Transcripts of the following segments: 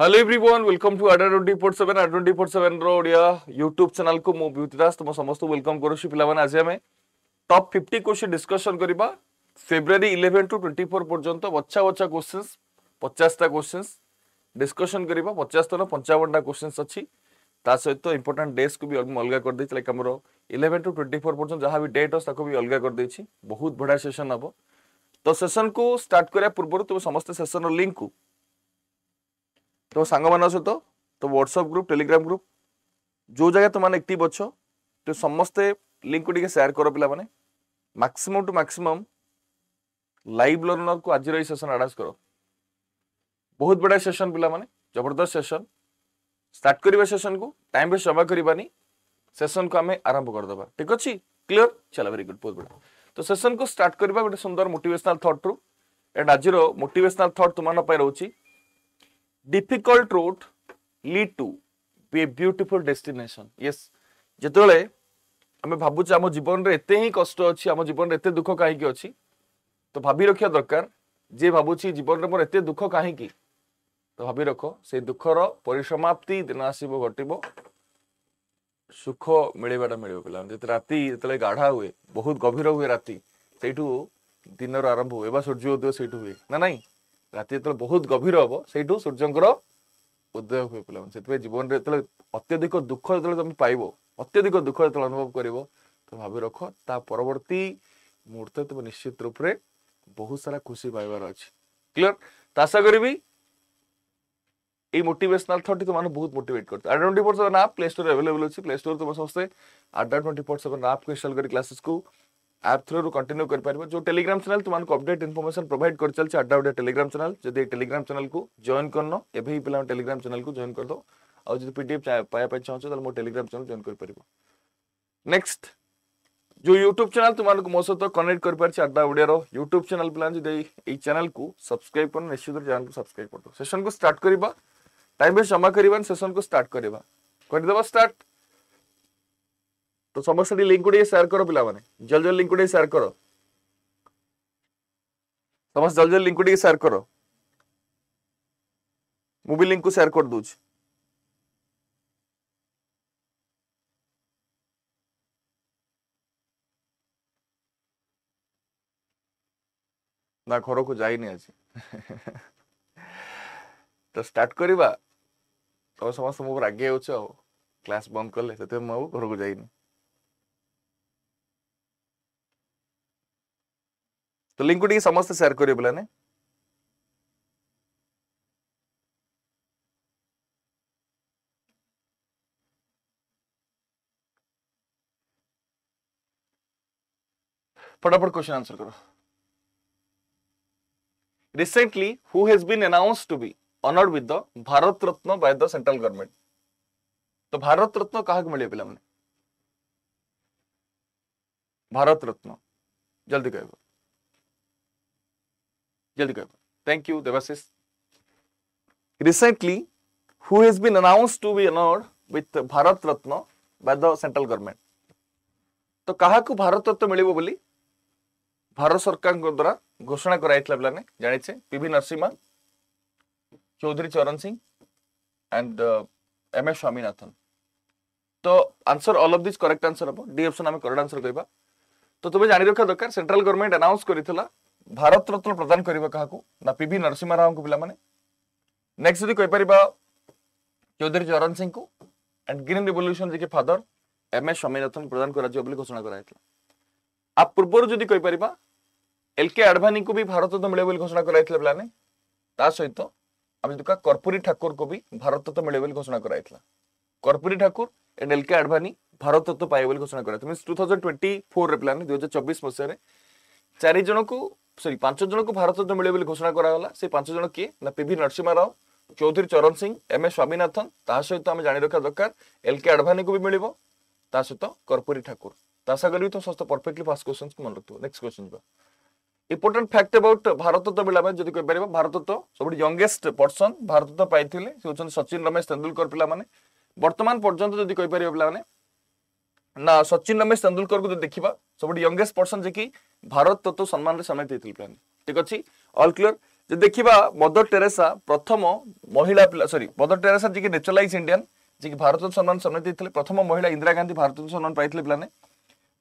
Hello everyone welcome to add twenty four seven add twenty four ସେଭେନ୍ର Odia YouTube ଚ୍ୟାନେଲ୍କୁ ମୁଁ ବ୍ୟୁତି ଦାସ ତୁମ ସମସ୍ତଙ୍କୁ ୱେଲକମ୍ କରୁଛି ପିଲାମାନେ ଆଜି ଆମେ ଟପ୍ ଫିଫ୍ଟି କୋଶ୍ଚିନ୍ ଡିସ୍କସନ୍ କରିବା February eleven to twenty four ପର୍ଯ୍ୟନ୍ତ ବଛା ବଛା କୋଶ୍ଚିନ୍ସ ପଚାଶଟା କୋଶ୍ଚିନ୍ସ ଡିସ୍କସନ୍ କରିବା ପଚାଶତର ପଞ୍ଚାବନଟା କୋଶ୍ଚିନ୍ସ ଅଛି ତା ସହିତ ଇମ୍ପୋର୍ଟାଣ୍ଟ ଡେଟ୍ସକୁ ବି ମୁଁ ଅଲଗା କରିଦେଇଛି ଲାଇକ୍ ଆମର ଇଲେଭେନ୍ ଟୁ ଟ୍ୱେଣ୍ଟି ଫୋର୍ ପର୍ଯ୍ୟନ୍ତ ଯାହା ବି ଡେଟ୍ ଅଛି ତାକୁ ବି ଅଲଗା କରିଦେଇଛି ବହୁତ ବଢ଼ିଆ ସେସନ୍ ହେବ ତ ସେସନ୍କୁ ଷ୍ଟାର୍ଟ କରିବା ପୂର୍ବରୁ ତୁମେ ସମସ୍ତେ ସେସନ୍ର ଲିଙ୍କ୍କୁ ତୁମ ସାଙ୍ଗମାନଙ୍କ ସହିତ ତ ହ୍ୱାଟ୍ସଆପ୍ ଗ୍ରୁପ୍ ଟେଲିଗ୍ରାମ୍ ଗ୍ରୁପ୍ ଯେଉଁ ଜାଗା ତୁମେ ଆକ୍ଟିଭ୍ ଅଛ ତ ସମସ୍ତେ ଲିଙ୍କ୍କୁ ଟିକେ ସେୟାର କର ପିଲାମାନେ ମ୍ୟାକ୍ସିମମ୍ ଟୁ ମ୍ୟାକ୍ସିମମ୍ ଲାଇଭ୍ ଲର୍ଣ୍ଣର୍କୁ ଆଜିର ଏଇ ସେସନ୍ ଆଡ଼ାସ୍ କର ବହୁତ ବଢ଼ିଆ ସେସନ୍ ପିଲାମାନେ ଜବରଦସ୍ତ ସେସନ୍ ଷ୍ଟାର୍ଟ କରିବା ସେସନ୍କୁ ଟାଇମ୍ ୱେଷ୍ଟ ଜମା କରିବାନି ସେସନ୍କୁ ଆମେ ଆରମ୍ଭ କରିଦେବା ଠିକ୍ ଅଛି କ୍ଲିଅର୍ ଚାଲ ଭେରି ଗୁଡ୍ ବହୁତ ବଢ଼ିଆ ତ ସେସନ୍କୁ ଷ୍ଟାର୍ଟ କରିବା ଗୋଟେ ସୁନ୍ଦର ମୋଟିଭେସନାଲ୍ ଥଟ୍ରୁ ଆଣ୍ଡ ଆଜିର ମୋଟିଭେସନାଲ୍ ଥଟ୍ ତୁମମାନଙ୍କ ପାଇଁ ରହୁଛି difficult road lead to a beautiful destination yes যেতবেলে ଆମେ ଭାବୁଛେ ଆମ ଜୀବନରେ ଏତେ ହିଁ କଷ୍ଟ ଅଛି ଆମ ଜୀବନରେ ଏତେ ଦୁଃଖ କାହିଁକି ଅଛି ତ ଭାବି ରଖିବା ଦରକାର ଯିଏ ଭାବୁଛି ଜୀବନରେ ମୋର ଏତେ ଦୁଃଖ କାହିଁକି ତ ଭାବି ରଖ ସେଇ ଦୁଃଖର ପରିସମାପ୍ତି ଦିନ ଆସିବ ଘଟିବ ସୁଖ ମିଳିବାଟା ମିଳିବ ପିଲାମାନେ ଯେତେ ରାତି ଯେତେବେଳେ ଗାଢ଼ା ହୁଏ ବହୁତ ଗଭୀର ହୁଏ ରାତି ସେଇଠୁ ଦିନର ଆରମ୍ଭ ହୁଏ ବା ସୂର୍ଯ୍ୟ ଉଦୟ ସେଇଠୁ ହୁଏ ନା ନାହିଁ ରାତି ଯେତେବେଳେ ବହୁତ ଗଭୀର ହବ ସେଇଠୁ ସୂର୍ଯ୍ୟଙ୍କର ଉଦୟ ହୁଏ ପିଲାମାନେ ସେଥିପାଇଁ ଜୀବନରେ ଯେତେବେଳେ ଅତ୍ୟଧିକ ଦୁଃଖ ଯେତେବେଳେ ତମେ ପାଇବ ଅତ୍ୟଧିକ ଦୁଃଖ ଯେତେବେଳେ ଅନୁଭବ କରିବ ତମେ ଭାବି ରଖ ତା ପରବର୍ତ୍ତୀ ମୁହୂର୍ତ୍ତରେ ତୁମେ ନିଶ୍ଚିତ ରୂପରେ ବହୁତ ସାରା ଖୁସି ପାଇବାର ଅଛି କ୍ଲିଅର ତ ଆଶା କରିବି এই মোটিভেশনাল থটটি তোমাকে বহুত মোটিভেট করতে Adda twenty four seven app play store available আছে প্লে স্টোর তোমার সমস্ত Adda twenty four seven app install করে ক্লাসেস आप थ्रू कंटिन्यू कर जो टेलीग्राम चैनल तुमको अपडेट इनफर्मेशन प्रोवाइड कर चलते अड्डा उड्डा टेलीग्राम चैनल जदि टेलीग्राम चैनल को जॉइन कर नए पे टेलीग्राम चैनल को जॉइन कर दो और जब पीडीएफ पाया पाया चाहो तो मो टेलीग्राम चैनल जॉइन कर पारे नेक्स्ट जो यूट्यूब चैनल तुमको मो सहित कनेक्ट कर पार्टी अड्डा उड़िया यूट्यूब चैनल पे जो चैनल को सब्सक्राइब कर निश्चित चैनल को सब्सक्राइब कर दो सेसन को स्टार्ट करवा टाइम भी क्षमा करवा सेसन को स्टार्ट करवा करदेव स्टार्ट ତ ସମସ୍ତେ ଟିକେ ଲିଙ୍କକୁ ଟିକେ ସେୟାର କର ପିଲାମାନେ ଜଲ୍ଦି ଜଲ୍ଦି ଲିଙ୍କକୁ ଟିକେ ସେୟାର କର ସମସ୍ତେ ଜଲ୍ଦି ଜଲ୍ଦି ଲିଙ୍କକୁ ଟିକେ ସେୟାର କର ମୁଁ ବି ଲିଙ୍କକୁ ସେୟାର କରିଦେଉଛି ନା ଘରକୁ ଯାଇନି ଆଜି ତ ଷ୍ଟାର୍ଟ କରିବା ତମେ ସମସ୍ତେ ମୋ ଉପରେ ଆଗେଇ ଯାଉଛ ଆଉ କ୍ଲାସ୍ ବନ୍ଦ କଲେ ସେଥିପାଇଁ ମୁଁ ଆଉ ଘରକୁ ଯାଇନି तो लिंक गुटी समस्त सेयर कर फटाफट क्वेश्चन आंसर करो recently who has been announce to be honoured with the Bharat Ratna by the central government तो भारत रत्न क्या मिले पे भारत रत्न जल्दी कह जल्दी करो thank you devasis recently who has been announced to be honored with bharat ratna by the central government ତ କାହାକୁ ଭାରତ ରତ୍ନ ମିଳିବ ବୋଲି ଭାରତ ସରକାରଙ୍କ ଦ୍ୱାରା ଘୋଷଣା କରାଯାଇଥିଲା ପିଲାମାନେ ଜାଣିଛେ PV Narasimha Chaudhary Charan Singh and M S Swaminathan ତ answer all of this correct answer ହବ ଡି ଅପସନ୍ ଆମେ କରେକ୍ଟ ଆନ୍ସର କହିବା ତ ତୁମେ ଜାଣି ରଖିବା ଦରକାର ସେଣ୍ଟ୍ରାଲ ଗଭର୍ଣ୍ଣମେଣ୍ଟ ଆନାଉନ୍ସ କରିଥିଲା ଭାରତ ରତ୍ନ ପ୍ରଦାନ କରିବ କାହାକୁ ନା ପିଭି ନରସିଂହ ରାଓଙ୍କୁ ପିଲାମାନେ ନେକ୍ସଟ ଯଦି କହିପାରିବା ଚୌଧୁରୀ ଚରଣ ସିଂଙ୍କୁ ଆଣ୍ଡ ଗ୍ରୀନ ରିଭଲ୍ୟୁସନ ଯିଏକି ଫାଦର ଏମ୍ ଏସ୍ ସ୍ୱାମୀନାଥନ୍ ପ୍ରଦାନ କରାଯିବ ବୋଲି ଘୋଷଣା କରାଯାଇଥିଲା ଆ ପୂର୍ବରୁ ଯଦି କହିପାରିବା ଏଲ୍ କେ ଆଡଭାନୀଙ୍କୁ ବି ଭାରତ ରତ୍ନ ମିଳିବ ବୋଲି ଘୋଷଣା କରାଯାଇଥିଲା ପିଲାମାନେ ତା ସହିତ ଆମେ ଯଦି କହିବା କର୍ପୁରୀ ଠାକୁରଙ୍କୁ ବି ଭାରତ ରତ୍ନ ମିଳିବ ବୋଲି ଘୋଷଣା କରାଯାଇଥିଲା Karpoori Thakur and L K Advani Bharat Ratna ପାଇବେ ବୋଲି ଘୋଷଣା କରାଯାଇଥିଲା ମିନ୍ସ ଟୁ ଥାଉଜେଣ୍ଡ ଟ୍ୱେଣ୍ଟି ଫୋର୍ରେ ପିଲାମାନେ ଦୁଇ ହଜାର ଚବିଶ ମସିହାରେ ଚାରି ଜଣଙ୍କୁ সরি পাঁচ জনকে ভারত রত্ন মিলবে বলে ঘোষণা করা গলা সেই পাঁচ জন কি না পিভি নরসিমা রাও চৌধুরী চরণ সিং এম এস স্বামীনাথন তা সহ আমি জাঁ রাখা দরকার এল কে আডভানীকে বি মিলিব তা সহ কর্পুরী ঠাকুর তা আশা করি তুমি সমস্ত পরফেক্টলি ফার্স্ট কোশ্চেন মনে রাখব নেক্সট কোশ্চেন যা ইম্পর্টাট ফ্যাক্ট আবাউট ভারতত্ব পিলা আমি যদি কইপার ভারতত্ব সবুজ ইয়ঙ্গেস্ট পর্সন ভারতত্ব পাইলে সে হচ্ছেন সচিন রমেশ তেন্দুলকর পিলা মানে বর্তমান পর্যন্ত যদি কেপার পিলা মানে ନା ସଚିନ ରମେଶ ତେନ୍ଦୁଲକରକୁ ଯଦି ଦେଖିବା ସବୁଠୁ ୟଙ୍ଗେଷ୍ଟ ପର୍ସନ ଯେ କି ଭାରତ ତତ୍ତ୍ୱ ସମ୍ମାନରେ ସମ୍ମାନିତ ହେଇଥିଲେ ପିଲାମାନେ ଠିକ ଅଛି ଅଲ୍ କ୍ଲିୟର ଯଦି ଦେଖିବା ମଦର ଟେରେସା ପ୍ରଥମ ମହିଳା ପିଲା ସରି ମଦର ଟେରେସା ଯିଏକି ନେଚରାଲାଇଜ ଇଣ୍ଡିଆନ୍ ଯିଏକି ଭାରତ ସମ୍ମାନ ସମ୍ମାନିତ ହେଇଥିଲେ ପ୍ରଥମ ମହିଳା ଇନ୍ଦିରା ଗାନ୍ଧୀ ଭାରତ ସମ୍ମାନ ପାଇଥିଲେ ପିଲାମାନେ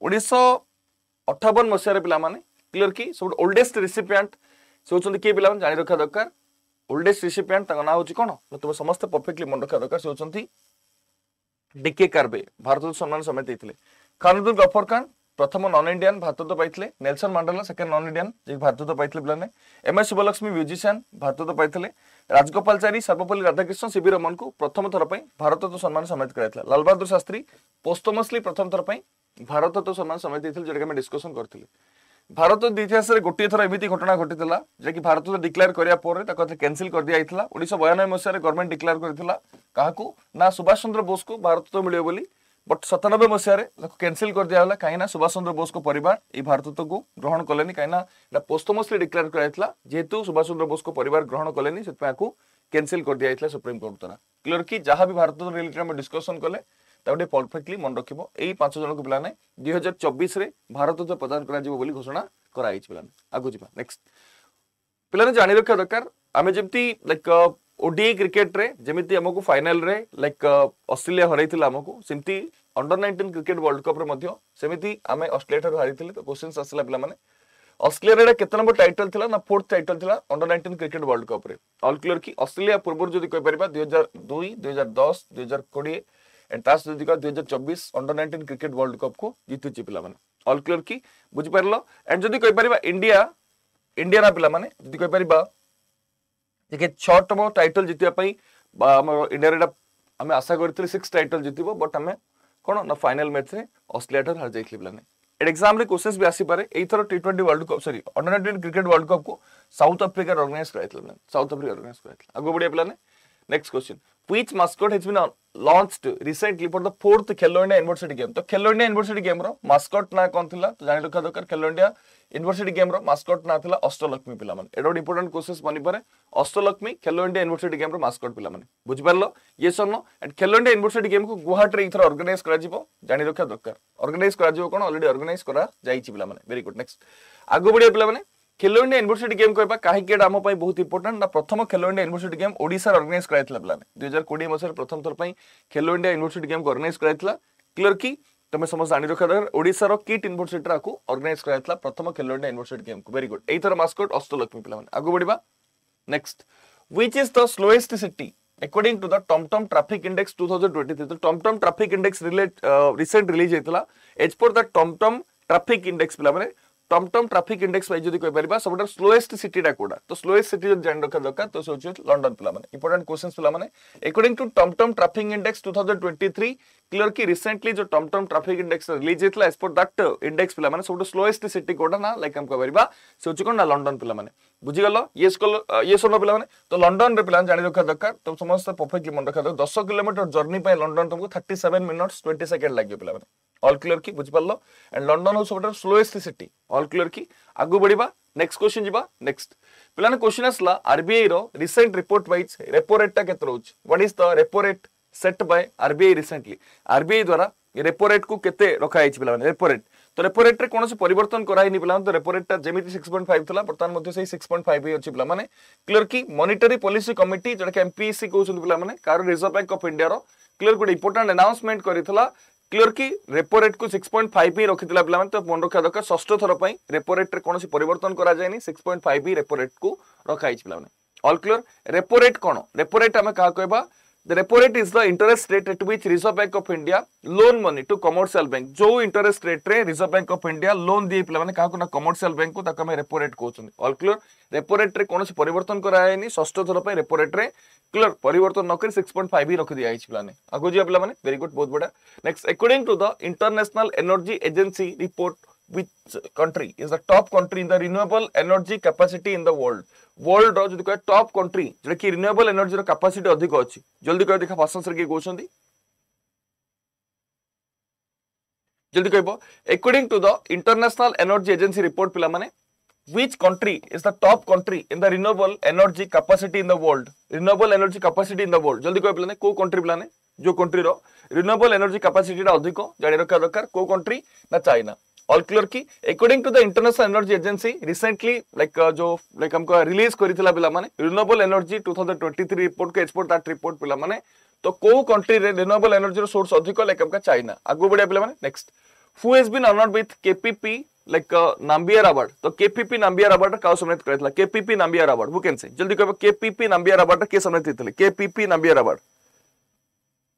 ଉଣେଇଶହ ଅଠାବନ ମସିହାରେ ପିଲାମାନେ କ୍ଲିୟର କି ସବୁଠୁ ଓଲ୍ଡେଷ୍ଟ ରିସିପିଆଣ୍ଟ ସେ ହେଉଛନ୍ତି କିଏ ପିଲାମାନେ ଜାଣି ରଖିବା ଦରକାର ଓଲ୍ଡେଷ୍ଟ ରିସିପିଆଣ୍ଟ ତାଙ୍କ ନାଁ ହେଉଛି କ'ଣ ତୁମେ ସମସ୍ତେ ପରଫେକ୍ଟଲି ମନେ ରଖିବା ଦରକାର ସେ ହେଉଛନ୍ତି ଡିକେ କାର୍ବେ ଭାରତକୁ ସମ୍ମାନ ସମେତ ଦେଇଥିଲେ ଖାନୁଦ୍ଦୁଲ ଗଫର ଖାନ ପ୍ରଥମ ନନ୍ ଇଣ୍ଡିଆନ ଭାରତତ୍ୱ ପାଇଥିଲେ Nelson Mandela second non Indian ଯିଏକି ଭାରତତ୍ୱ ପାଇଥିଲେ ପିଲାମାନେ ଏମ୍ଏସ୍ ଶୁଭଲକ୍ଷ୍ମୀ ମ୍ୟୁଜିସିଆନ ଭାରତତ୍ୱ ପାଇଥିଲେ ରାଜଗୋପାଳଚାରୀ ସର୍ବପଲ୍ଲୀ ରାଧାକ୍ରିଷ୍ଣ ସିବି ରମନଙ୍କୁ ପ୍ରଥମ ଥର ପାଇଁ ଭାରତତ୍ୱ ସମ୍ମାନ ସମେତ କରାଯାଇଥିଲା ଲାଲବାହାଦୁର ଶାସ୍ତ୍ରୀ ପୋସ୍ତମସ୍ଲି ପ୍ରଥମ ଥର ପାଇଁ ଭାରତତ୍ୱ ସମ୍ମାନ ସମେତ ଦେଇଥିଲେ ଯେଉଁଟାକି ଆମେ ଡିସ୍କସନ କରିଥିଲେ ଭାରତ ଇତିହାସରେ ଗୋଟିଏ ଥର ଏମିତି ଘଟଣା ଘଟିଥିଲା ଯିଏକି ଭାରତରେ ଡିକ୍ଲେୟାର କରିବା ପରେ ତାକୁ ଏଥିରେ କ୍ୟାନସଲ କରିଦିଆଯାଇଥିଲା ଉଣେଇଶହ ବୟାନବେ ମସିହାରେ ଗଭର୍ଣ୍ଣମେଣ୍ଟ ଡିକ୍ଲେୟାର କରିଥିଲା କାହାକୁ ନା ସୁଭାଷ ଚନ୍ଦ୍ର ବୋଷଙ୍କୁ ଭାରତ ମିଳିବ ବୋଲି ବଟ୍ ସତାନବେ ମସିହାରେ ତାକୁ କ୍ୟାନସଲ କରିଦିଆ ହେଲା କାହିଁକିନା ସୁଭାଷ ଚନ୍ଦ୍ର ବୋଷଙ୍କ ପରିବାର ଏଇ ଭାରତକୁ ଗ୍ରହଣ କଲେନି କାହିଁକିନା ଏଇଟା ପୋସ୍ତମସ୍ତ୍ରୀ ଡିକ୍ଲେୟାର କରାଯାଇଥିଲା ଯେହେତୁ ସୁଭାଷ ଚନ୍ଦ୍ର ବୋଷଙ୍କ ପରିବାର ଗ୍ରହଣ କଲେନି ସେଥିପାଇଁ ଏହାକୁ କ୍ୟାନସଲ କରିଦିଆଯାଇଥିଲା ସୁପ୍ରିମକୋର୍ଟ ଦ୍ୱାରା କ୍ଲିୟର କି ଯାହା ବି ଭାରତ ରିଲେଟେଡ଼ ଆମେ ଡିସ୍କସନ କଲେ ताकि परफेक्टली मन रखे यही पांच जन पे पिलाने दुई हजार भारत ध्वज प्रदान बोली घोषणा कराई पे आगे जी नेक्ट पे जान रखा दरकार आम जमी लाइक ओडीए क्रिकेट जमी आमको फाइनाल लाइक अस्ट्रेलिया हरई को सेमती अंडर नाइंटीन क्रिकेट वर्ल्ड कप्रे सेमती आम अस्ट्रेलिया ठीक हारी तो क्वेश्चन आसा पे अस्ट्रेलिया कत नंबर टाइटल था ना फोर्थ टाइटल था अंडर नाइंटीन क्रिकेट वर्ल्ड कप्रे अल क्लीयर कि अस्ट्रेलिया पूर्व जो कहीपर दुई दुई हजार दस दुई हजार कोड़े एंड ता सहित दुई हजार चौबीस under nineteen cricket world cup को जीतुचे पाने अल क्लीयर कि बुझीपार एंड जदि कहीपर इंडिया इंडिया पे जदि देखिए छटम टाइटल जितने इंडिया आम आशा कर सिक्स टाइटल जित बट आम कौन ना फाइनाल मैच में अस्ट्रेलिया ठार हार जाइए पाने एट एक्जाम क्वेश्चन भी आसपे एथर T twenty world cup sorry under nineteen cricket world cup को साउथ आफ्रिकार अर्गानाइज कराइए साउथ आफ्रिका अर्गानाइज कराइए आगे बढ़िया पाने Next question. Which mascot has been launched recently for the fourth Khelo India University game? तो Khelo India University game रो mascot ना कौन थिला तो जाने रखा दरकार Khelo India University game रो mascot ना थिला अष्टलक्ष्मी पिलामन एडो इंपोर्टेंट क्वेश्चंस बनि परे अष्टलक्ष्मी Khelo India University game रो mascot पिलामन बुझ परलो ये सरनो and Khelo India University game को गुवाहाटी रे इथर ऑर्गेनाइज करा जीवो जाने रखा दरकार ऑर्गेनाइज करा जीवो कोन ऑलरेडी ऑर्गेनाइज करा जाईची पिलामन वेरी गुड नेक्स्ट आगो बढ़िया पिलामन खेलो इंडिया यूनिवर्सिटी गेम कहवा कहीं आम बहुत इंपोर्टेंट ना प्रथम खेलो इंडिया यूनिवर्सिटी गेम ओडार अर्गानाइज कराइला पाला दुई हजार कोड़े मसह प्रथम थर पर खेलो इंडिया यूनिवर्सिटी गेम को अर्गानाइज कराइला क्लियर की तुम समस्त जान रखा दर ओडार किट यूनिवर्सिटी आपको अर्गानाइज कराइला प्रथम खेलो इंडिया यूनिवर्सिटी गेम को भेरी गुड यही मस्कोट अस्तलक्ष्मी पे आगे बढ़िया next which is the slowest city according to the TomTom traffic index two thousand twenty three TomTom traffic index related recent release होता as per the TomTom traffic index पे TomTom traffic index wise যদি কইপারিবা সবুঠার slowest সিটিটা কোটা তো slowest city যদি জানি রখা দরকার তো সে হচ্ছে লন্ডন পিলামানে ইম্পর্টান্ট কোশ্চেন্স পিলামানে according to TomTom traffic index two thousand twenty three clear कि रिसेंटली जो टमटम ट्राफिक इंडेक्स रिलीज होता एज पर दैट इंडेक्स पे सब स्लोएस्ट सिटी कौटा ना लाइक आम कह से कौन ना लंडन पे বুঝিগল ইয়ে স্কুল ইয়ে স্কুল পিলা মানে তো লন্ডন রে পিলা জানি রাখা দরকার তো সমস্ত পরফেক্টলি মনে রাখা দরকার দশ কিলোমিটার জর্নি পাই লন্ডন তোমাকে thirty seven minutes twenty second লাগবে পিলা মানে অল ক্লিয়ার কি বুঝিপারল এন্ড লন্ডন হচ্ছে সবুঠার স্লোয়েস্ট সিটি অল ক্লিয়ার কি আগু বড়া নেক্সট কোশ্চিন যা নেক্সট পিলা কোশ্চিন আসলা আরবিআই র রিসেন্ট রিপোর্ট ওয়াইজ রেপো রেটটা কেতে রয়েছে what is the repo rate set by RBI recently RBI দ্বারা রেপো রেট কু কেতে রখা হয়েছে পিলা মানে রেপো রেট তো রেপো রেটে কোণী পরিবর্তন করাইনি পিলাম তো রেপো রেটটা যেমি সিক্স পয়েন্ট ফাইভ লা বর্তমান মধ্যে সেই সিক্স পয়েন্ট ফাইভ হচ্ছে পিলা মানে ক্লিয়ার কি মনিটারি পলিসি কমিটি যেটাকে এমপিএসি কৌছেন পিলা মানে কারণ রিজর্ভ ব্যাঙ্ক অফ ইন্ডিয়ার ক্লিয়ার গোটে ইম্পর্টাট আନାউন্সমেন্ট করেছিল ক্লিয়ার কি রেপো রেট কু সিক্স পয়েন্ট ফাইভ হি রক্ষি পিলা তো মনে রক্ষা দরকার ষষ্ঠ থর রেপো রেটে কোণী পরিবর্তন করা যায়নি সিক্স পয়েন্ট ফাইভ হি রেপো রেট কু রখা হয়েছে পিলা মানে অল ক্লিয়ার রেপো রেট কোণ রেপো রেট আমি কাহা কহবা The repo rate is the interest rate at which Reserve Bank of India loan money to commercial bank. जो interest rate रे Reserve Bank of India loan दिए पिला माने कहा को ना commercial bank को ताको हमें repo rate कहउछन ऑल क्लियर repo rate रे कोनोसी परिवर्तन करा हैनी षष्ठ थर पे repo rate रे क्लियर परिवर्तन न कर 6.5 ही रख दिया आइछ पिला ने आगो जे पिला माने वेरी गुड बहुत बड़ा next according to the international energy agency report which country is the top country in the renewable energy capacity in the world world ର ଯଦି କହିବା top country ଯୋଉଟା କି renewable energy ର capacity ଅଧିକ ଅଛି ଜଲ୍ଦି କହିବ ଦେଖା ଫାଷ୍ଟ ଆନ୍ସର କିଏ କହୁଛନ୍ତି ଜଲ୍ଦି କହିବ according to the international energy agency report ପିଲାମାନେ which country is the top country in the renewable energy capacity in the world renewable energy capacity in the world ଜଲ୍ଦି କହିବ ପିଲାମାନେ କୋଉ country ପିଲାମାନେ ଯୋଉ country ର renewable energy capacity ଟା ଅଧିକ ଜାଣି ରଖିବା ଦରକାର କୋଉ country ନା ଚାଇନା ऑल क्लियर की according to the international energy agency recently like जो लाइक हमको रिलीज करथिला पिला माने रिन्यूएबल एनर्जी 2023 रिपोर्ट के एक्सपोर्ट दैट रिपोर्ट पिला माने तो को कंट्री रे रिन्यूएबल एनर्जी रो सोर्स अधिक लाइक हमका चाइना आगु बढ़िया पिला माने next who has been honoured with KPP like Nambiar award तो केपीपी नाम्बियर अवार्ड का सम्मानित करथिला KPP Nambiar award who can say जल्दी कहबो केपीपी नाम्बियर अवार्ड के सम्मानित थिले केपीपी नाम्बियर अवार्ड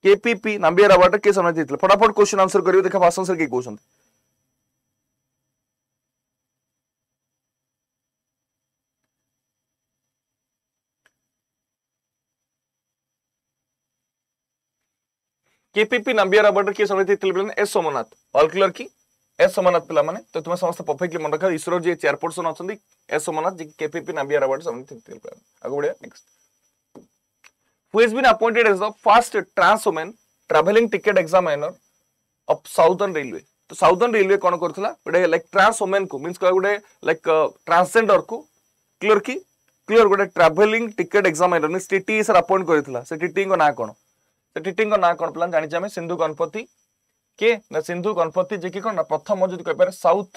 केपीपी नाम्बियर अवार्ड के सम्मानित थिले फटाफट क्वेश्चन आंसर करियो देखा फास्ट आंसर के कहउछन केपीपी नाम्बिया राबर्डर किए समझे एस सोमनाथ अलक्लर की एस सोमनाथ पे तो तुम समस्त परफेक्टली मन रखा इसरो जी चेयरपर्सन अच्छा एस सोमनाथ जी केपीपी नाम्बिया राबर्डर समझे आगे बढ़िया next who has been appointed as the first trans woman traveling ticket examiner of southern तो साउदर्न रेलवे कौन करूला गोटे लाइक ट्रांस वोमेन को मीन क्या गोटे लाइक ट्रांसजेंडर को क्लियर की क्लियर गोटे travelling ticket exam TT sir appoint करता से टीटी ना कौन টিটিঙ্ক না কোণ পেলাম জাঁচি আমি সিন্ধু গণপতি কে না সিন্ধু গণপতি যে কি কোণ না প্রথম যদি কইপারে সাউথ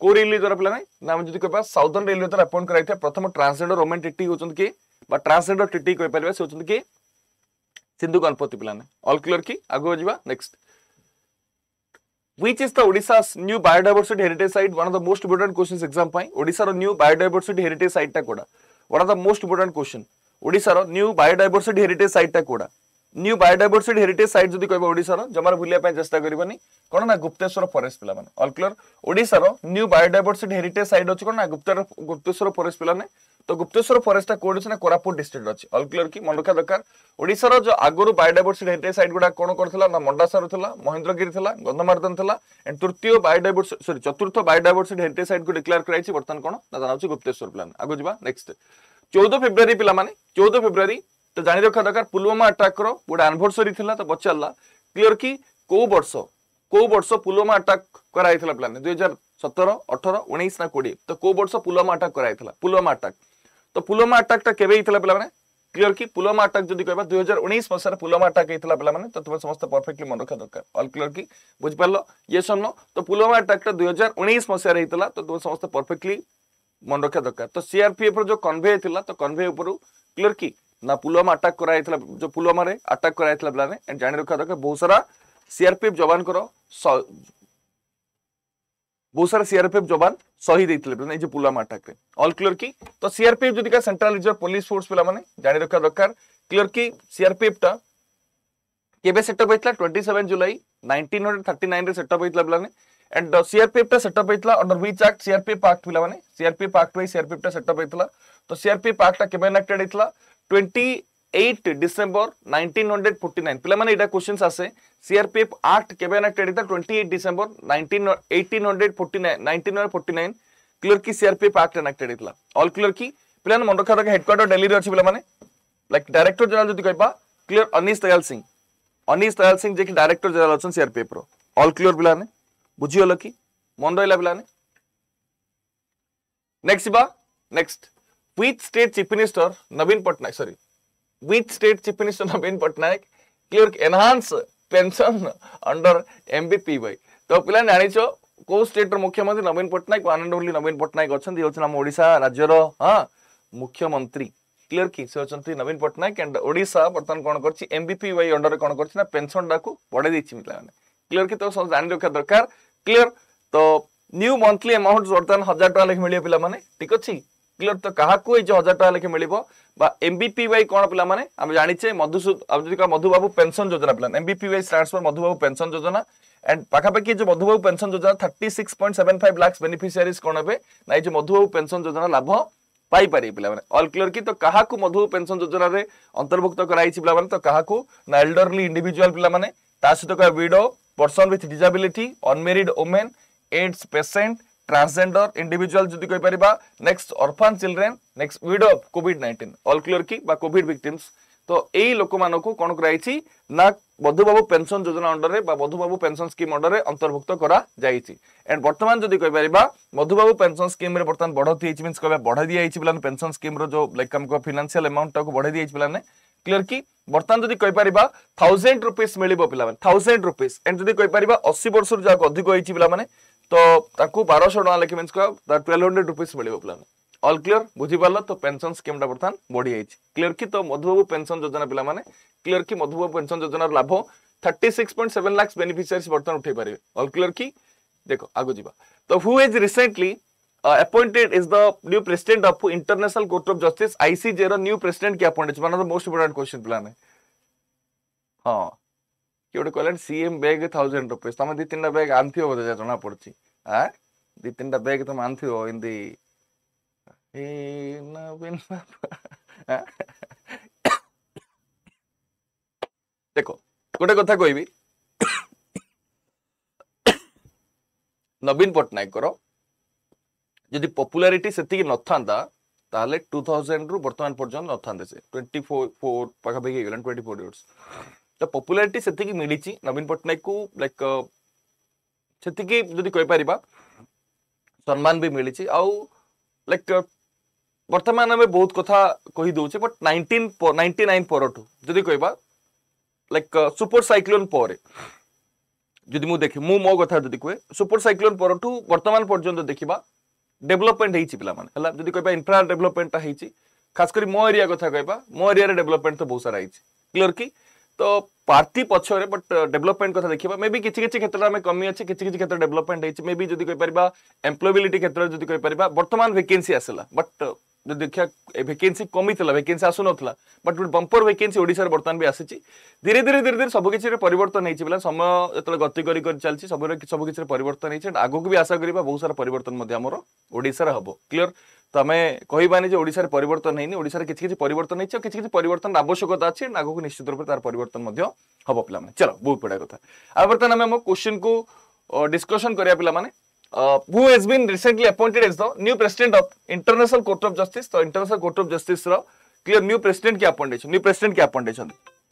কেউ রেলওয়ে দ্বারা পেলা না আমি যদি কইপার সাউথর্ন রেলওয়ে দ্বারা আপয়েন্ট করাই প্রথম ট্রান্সজেন্ডর ওমেন টিটি হচ্ছেন কি বা ট্রান্সজেন্ডর টিটি কইপারে সে হচ্ছেন কি সিন্ধু গণপতি পেলা অল ক্লিয়ার কি আগুক যা next which is the Odisha's new biodiversity heritage site one of the most important questions exam ପାଇଁ ଓଡ଼ିଶାର new biodiversity heritage site ଟା କୋଉଟା one of the most important question ଓଡ଼ିଶାର new biodiversity heritage site ଟା କୋଉଟା নিউ বায়োডাইভর্সিটি হেরিটেজ সাইট যদি কহবা ওড়িশার জমার ভুলিয়া চেষ্টা করবনি কোণ না গুপ্তেশ্বর ফরেস্ট পিলা মানে অলক্লিয়ার ওড়িশার নিউ বায়োডাইভর্সিটি হেরিটেজ সাইট অছি কোণ না গুপ্তেশ্বর ফরেস্ট পিলা মানে তো গুপ্তেশ্বর ফরেস্টটা কোড আছে না কোরাপুট ডিস্ট্রিক্ট আছে অলক্লিয়ার কি মনে রাখা দরকার ওড়িশার যে আগর বায়োডাইভর্সিটি হেরিটেজ সাইট গুড়া কোণ করছিলা না মন্ডাসার লা মহেন্দ্রগিরি লা গন্ধমার্দন লা এন্ড তৃতীয় বায়োডাইভর্সিটি সরি চতুর্থ বায়োডাইভর্সিটি হেরিটেজ সাইট কু ডিক্লেয়ার করাইছি বর্তমান কোণ না জানা হচ্ছে গুপ্তেশ্বর প্ল্যান আগু যা নেক্সট চৌদ ফেব্রুয়ারি পিলা মানে চৌদ ফেব্রুয়ারি तो जान रखा दरकार पुलवामा आटाक रोटे आनभर्सरी था तो पचारा क्लीयर कि कौ वर्ष कौ वर्ष पुलवामा आटाक कराइला प्लान दुई हजार सतर अठर उन्नीस ना कोड़े तो कौ वर्ष पुलवामा आटाक कराइला पुलवामा आटाक तो पुलवामा आटाकटा केवे पे क्लीयर कि पुलवामा आटाक जो कह दुई हजार उन्नीस मसीह पुलवामा आटाक होता पे तो तुम समस्त परफेक्टली मन रखा दरकार अल क्लीयर कि बुझिपार ये सर सन तो पुलवामा आटाकटा दुई हजार उन्नीस मसीहार होता तो तुम समस्त परफेक्टली मन रखा दरकार तो सीआरपीएफ रो जो तो कन्भे क्लीयर कि ना पुलवामा आटाक कर पुलवामा आटाक कर प्लान जाणी रखा दरकार बहुत सारा सीआरपीएफ जवान कर बहुत सारा सीआरपीएफ जवान शहीद होते जो पुलवामा आटाक अल क्लियर की तो सीआरपीएफ जदिका सेंट्रल रिजर्व पुलिस फोर्स पे जाणी रखा दरकार क्लियर की सीआरपीएफ टा केबे सेटअप होता ट्वेंटी सेवेन जुलाई 1939 रे सेटअप होइतला पिलाने एंड सीआरपीएफ टा सेटअप होइतला under which act CRPF act पिलाने सीआरपीएफ एक्ट वाइज सीआरपीएफ टा सेटअप होइतला तो सीआरपीएफ एक्ट टा केबे एनेक्टेड है twenty eight December nineteen hundred forty nine পিলামানে এটা কোশ্চিন্স আসে সিআরপিএফ আক্ট কেবে এনাক্টেড হইতা twenty eight December nineteen eighteen hundred forty nine nineteen hundred forty nine clear কি সিআরপিএফ আক্ট এনাক্টেড হইতা অল ক্লিয়ার কি পিলামানে মনে রখা হেডকোয়ার্টার দিল্লিরে অছি পিলামানে লাইক ডাইরেক্টর জেনারেল যদি কইবা ক্লিয়ার অনিশ দয়াল সিং অনিশ দয়াল সিং যে কি ডাইরেক্টর জেনারেল অছন সিআরপিএফ র অল ক্লিয়ার পিলামানে বুঝিগল কি মন রহিলা পিলামানে নেক্সট বা next which state chief minister Navin Patnaik sorry which state chief minister Navin Patnaik clear enhance pension under MBPY तो पिला जानिछ को स्टेट रो मुख्यमंत्री Naveen Patnaik one and only Naveen Patnaik अच्छे हूँ आम ओडा राज्यर हाँ मुख्यमंत्री क्लीयर कि से अच्छा नवीन पट्टनायक एंड ओडा बर्तमान कौन कर एमबीपी वाई अंडर कौन करना पेनसन टाक बढ़े पिला क्लीयर कि तो जान रखा दरकार क्लीयर तो न्यू मंथली अमाउंट बर्तमान हजार टाँग लेखे मिले पाने ठीक अच्छे क्लियर तो क्या हजार टाइम लिखे मिले एमबीपीवाई कौन पे आम जाने मधुसूद Madhubabu pension Yojana plan MBPY start Madhubabu pension Yojana and पाखापाखि जो Madhubabu pension Yojana thirty six point seven five lakhs beneficiaries कौन हे ना जो मधुबाबू पेनसन योजना लाभ पाई पे अल क्लियर की तो क्या मधुबाबू पेनसन योजना अंतर्भुक्त कराई पे तो क्या ना एल्डरली इंडिजुआल पे सहित कह widow person with disability unmarried women AIDS patient transgender individual যদি কইপারিবা next orphan children next widow COVID nineteen all clear কি বা কোভিড ভিক্টিমস তো এই ଲୋକମାନଙ୍କୁ କ'ଣ କରାଯାଇଛି ନା ବଧୁବାବୁ ପେନସନ ଯୋଜନା ଅଣ୍ଡରରେ ବା ବଧୁବାବୁ ପେନସନ ସ୍କିମ୍ ଅଣ୍ଡରରେ ଅନ୍ତର୍ଭୁକ୍ତ କରାଯାଇଛି ଆଣ୍ଡ ବର୍ତ୍ତମାନ ଯଦି କହିପାରିବା ମଧୁବାବୁ ପେନସନ ସ୍କିମ୍ରେ ବର୍ତ୍ତମାନ ବଢ଼ତି ହେଇଛି ମିନ୍ସ କହିବା ବଢ଼ାଇ ଦିଆଯାଇଛି ପିଲାମାନେ ପେନସନ ସ୍କିମ୍ର ଯେଉଁ ଲାଇକ୍ ଆମକୁ ଫିନାନ୍ସିଆଲ ଆମାଉଣ୍ଟଟାକୁ ବଢ଼ାଇ ଦିଆଯାଇଛି ପିଲାମାନେ କ୍ଲିୟର କି ବର୍ତ୍ତମାନ ଯଦି କହିପାରିବା ଥାଉଜେଣ୍ଡ ରୁପିସ୍ ମିଳିବ ପିଲାମାନେ ଥାଉଜେଣ୍ଡ ରୁପିସ୍ ଆଣ୍ଡ ଯଦି କହିପାରିବା ଅଶୀ ବର୍ଷରୁ ଯାହାକୁ ଅଧିକ ହେଇଛି ପିଲାମାନେ तो ताकू बारश टाँग लेखे मीन्स क्या ट्वेल्व हंड्रेड रुपीज मिल पे अल क्लीयर बुझीपार तो पेनसन स्कीमटा बर्तमान बढ़ी क्लीयर कि तो मधुबाबू पेनसन योजना पे क्लीयर कि मधुबाबू पेनसन योजनार लाभ thirty six point seven lakh beneficiaries बर्तमान उठे पारे अल क्लीयर कि देखो आगे जावा तो who is recently appointed is the new president of international court of justice ICJ new president किए अपॉइंटेड मान मोस्ट इंपोर्टेंट क्वेश्चन पे हाँ କିଏ ଗୋଟେ କହିଲାଣି ସିଏମ୍ ବ୍ୟାଗ୍ ଥାଉଜେଣ୍ଡ ରୁପିଜ୍ ତମେ ଦୁଇ ତିନିଟା ବ୍ୟାଗ୍ ଆଣିଥିବ ବୋଧେ ଯାହା ଜଣାପଡ଼ୁଛି ଆ ଦୁଇ ତିନିଟା ବ୍ୟାଗ୍ ତମେ ଆଣିଥିବ ଏମିତି ଦେଖ ଗୋଟେ କଥା କହିବି ନବୀନ ପଟ୍ଟନାୟକଙ୍କର ଯଦି ପପୁଲାରିଟି ସେତିକି ନଥାନ୍ତା ତାହେଲେ ଟୁ ଥାଉଜେଣ୍ଡରୁ ବର୍ତ୍ତମାନ ପର୍ଯ୍ୟନ୍ତ ନଥାନ୍ତେ ସେ ଟ୍ୱେଣ୍ଟି ଫୋର୍ ଫୋର୍ ପାଖାପାଖି ହେଇଗଲାଣି ଟ୍ୱେଣ୍ଟି ଫୋର୍ ଇୟର୍ସ तो पपुलारीटी से मिली नवीन पट्टनायक लाइक से जी सम्मान भी मिली आउ लाइक बर्तमान आम बहुत कथा कहीदे दूचे बट नाइंटीन नाइंटी नाइन पर जी कह लाइक सुपर सैक्लोन पर जी मुझे देखे मुझ मो कथा जी कहे सुपर सैक्लोन पर बर्तमान पर्यटन देखा डेभलपमेंट होने जी कह इनफ्रा डेभलपमेंटा होती खासकर मो एरिया कथा कह मो एरिया डेभलपमेंट तो बहुत सारा होती क्लीयर की ତ ପାର୍ଟି ପଛରେ ବଟ୍ ଡେଭଲପମେଣ୍ଟ କଥା ଦେଖିବା ମେ ବି କିଛି କିଛି କ୍ଷେତ୍ରରେ ଆମେ କମି ଅଛି କିଛି କିଛି କ୍ଷେତ୍ରରେ ଡେଭଲପମେଣ୍ଟ ହେଇଛି ମେ ବି ଯଦି କହିପାରିବା ଏମ୍ପ୍ଲଏବିଲିଟି କ୍ଷେତ୍ରରେ ଯଦି କହିପାରିବା ବର୍ତ୍ତମାନ ଭେକେନ୍ସି ଆସିଲା ବଟ୍ ଦେଖିବା ଭେକେନ୍ସି କମିଥିଲା ଭେକେନ୍ସି ଆସୁନଥିଲା ବଟ୍ ଗୋଟେ ବମ୍ପର ଭେକେନ୍ସି ଓଡ଼ିଶାରେ ବର୍ତ୍ତମାନ ବି ଆସିଛି ଧୀରେ ଧୀରେ ଧୀରେ ଧୀରେ ସବୁକିଛିରେ ପରିବର୍ତ୍ତନ ହେଇଛି ବୋଲେ ସମୟ ଯେତେବେଳେ ଗତି କରି କରି ଚାଲିଛି ସବୁରେ ସବୁକିଛିରେ ପରିବର୍ତ୍ତନ ହେଇଛି ଆଗକୁ ବି ଆଶା କରିବା ବହୁତ ସାରା ପରିବର୍ତ୍ତନ ମଧ୍ୟ ଆମର ଓଡ଼ିଶାରେ ହେବ କ୍ଲିଅର ତ ଆମେ କହିବାନି ଯେ ଓଡ଼ିଶାରେ ପରିବର୍ତ୍ତନ ହେଇନି ଓଡ଼ିଶାରେ କିଛି କିଛି ପରିବର୍ତ୍ତନ ହେଇଛି ଆଉ କିଛି କିଛି ପରିବର୍ତ୍ତନ ଆବଶ୍ୟକତା ଅଛି ଆଗକୁ ନିଶ୍ଚିତ ରୂପେ ତାର ପରିବର୍ତ୍ତନ ମଧ୍ୟ ହେବ ପିଲାମାନେ ଚଲ ବହୁତ ବଢ଼ିଆ କଥା ଆଉ ବର୍ତ୍ତମାନ ଆମେ ଆମ କୋଶ୍ଚିନ୍କୁ ଡିସ୍କସନ୍ କରିବା ପିଲାମାନେ uh, who has been recently appointed as the new president of International Court of Justice. So International Court of Justice रा clear new president क्या appointed है? New president क्या appointed है?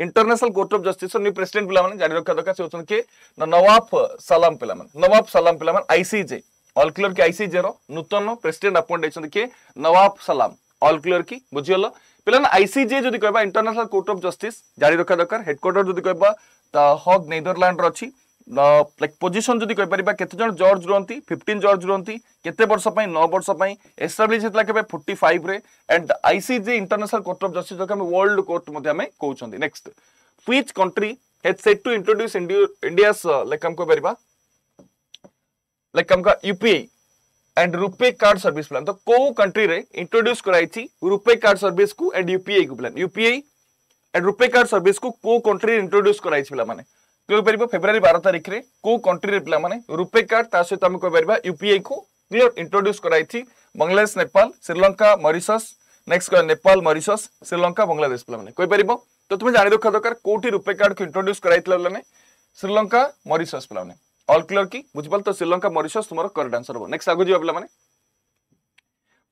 International Court of Justice new president पिलामन जारी रखा दरकार से होचन के नवाब सलाम पिलामन नवाब सलाम पिलामन आईसीजे ऑल क्लियर की आईसीजे रो नूतन प्रेसिडेंट अपॉइंट होचन के नवाब सलाम ऑल क्लियर की बुझिगल पिलामन आईसीजे जदि कहबा इंटरनेशनल कोर्ट ऑफ जस्टिस जारी रखा दरकार हेडक्वार्टर जदि कहबा ता हॉग नेदरलैंड रो अछि ଲାଇକ୍ ପୋଜିସନ୍ ଯଦି କହିପାରିବା କେତେ ଜଣ ଜର୍ଜ ରୁହନ୍ତି ଫିଫ୍ଟିନ୍ ଜର୍ଜ ରୁହନ୍ତି କେତେ ବର୍ଷ ପାଇଁ ନଅ ବର୍ଷ ପାଇଁ ଏଷ୍ଟାବ୍ଲିଶ୍ ହେଇଥିଲା କେବେ ଫୋର୍ଟି ଫାଇଭ୍ରେ and ICJ international court of justice ଯାହାକୁ ଆମେ ୱାର୍ଲଡ କୋର୍ଟ ମଧ୍ୟ ଆମେ କହୁଛନ୍ତି next which country has set to introduce India's like ଆମେ କହିପାରିବା ଲାଇକ୍ ଆମକୁ UPI and RuPay card service plan तो कौ कंट्री रे इंट्रोड्यूस कराई रुपे कार्ड सर्विस को एंड यूपीआई को plan UPI and RuPay card service को कौ कंट्री इंट्रोड्यूस कराई पिला माने कहपर फेब्रुआर बार तारीख में कौ कंट्री पे रूपे कार्ड तहत आम कहपर यूपीआई को क्लीयर इंट्रोड्यूस कराई Bangladesh Nepal Sri Lanka Mauritius next Nepal Mauritius Sri Lanka Bangladesh paper तो तुम्हें जान रखा दरकार कौटी रूपे कार्ड को इंट्रोड्यूस कर श्रीलंका मरीसस पे अल क्लीयर कि बुझीपाल तो श्रीलंका मरीसस तुम करेक्ट आंसर हम नेक्स्ट आगे जीवन पे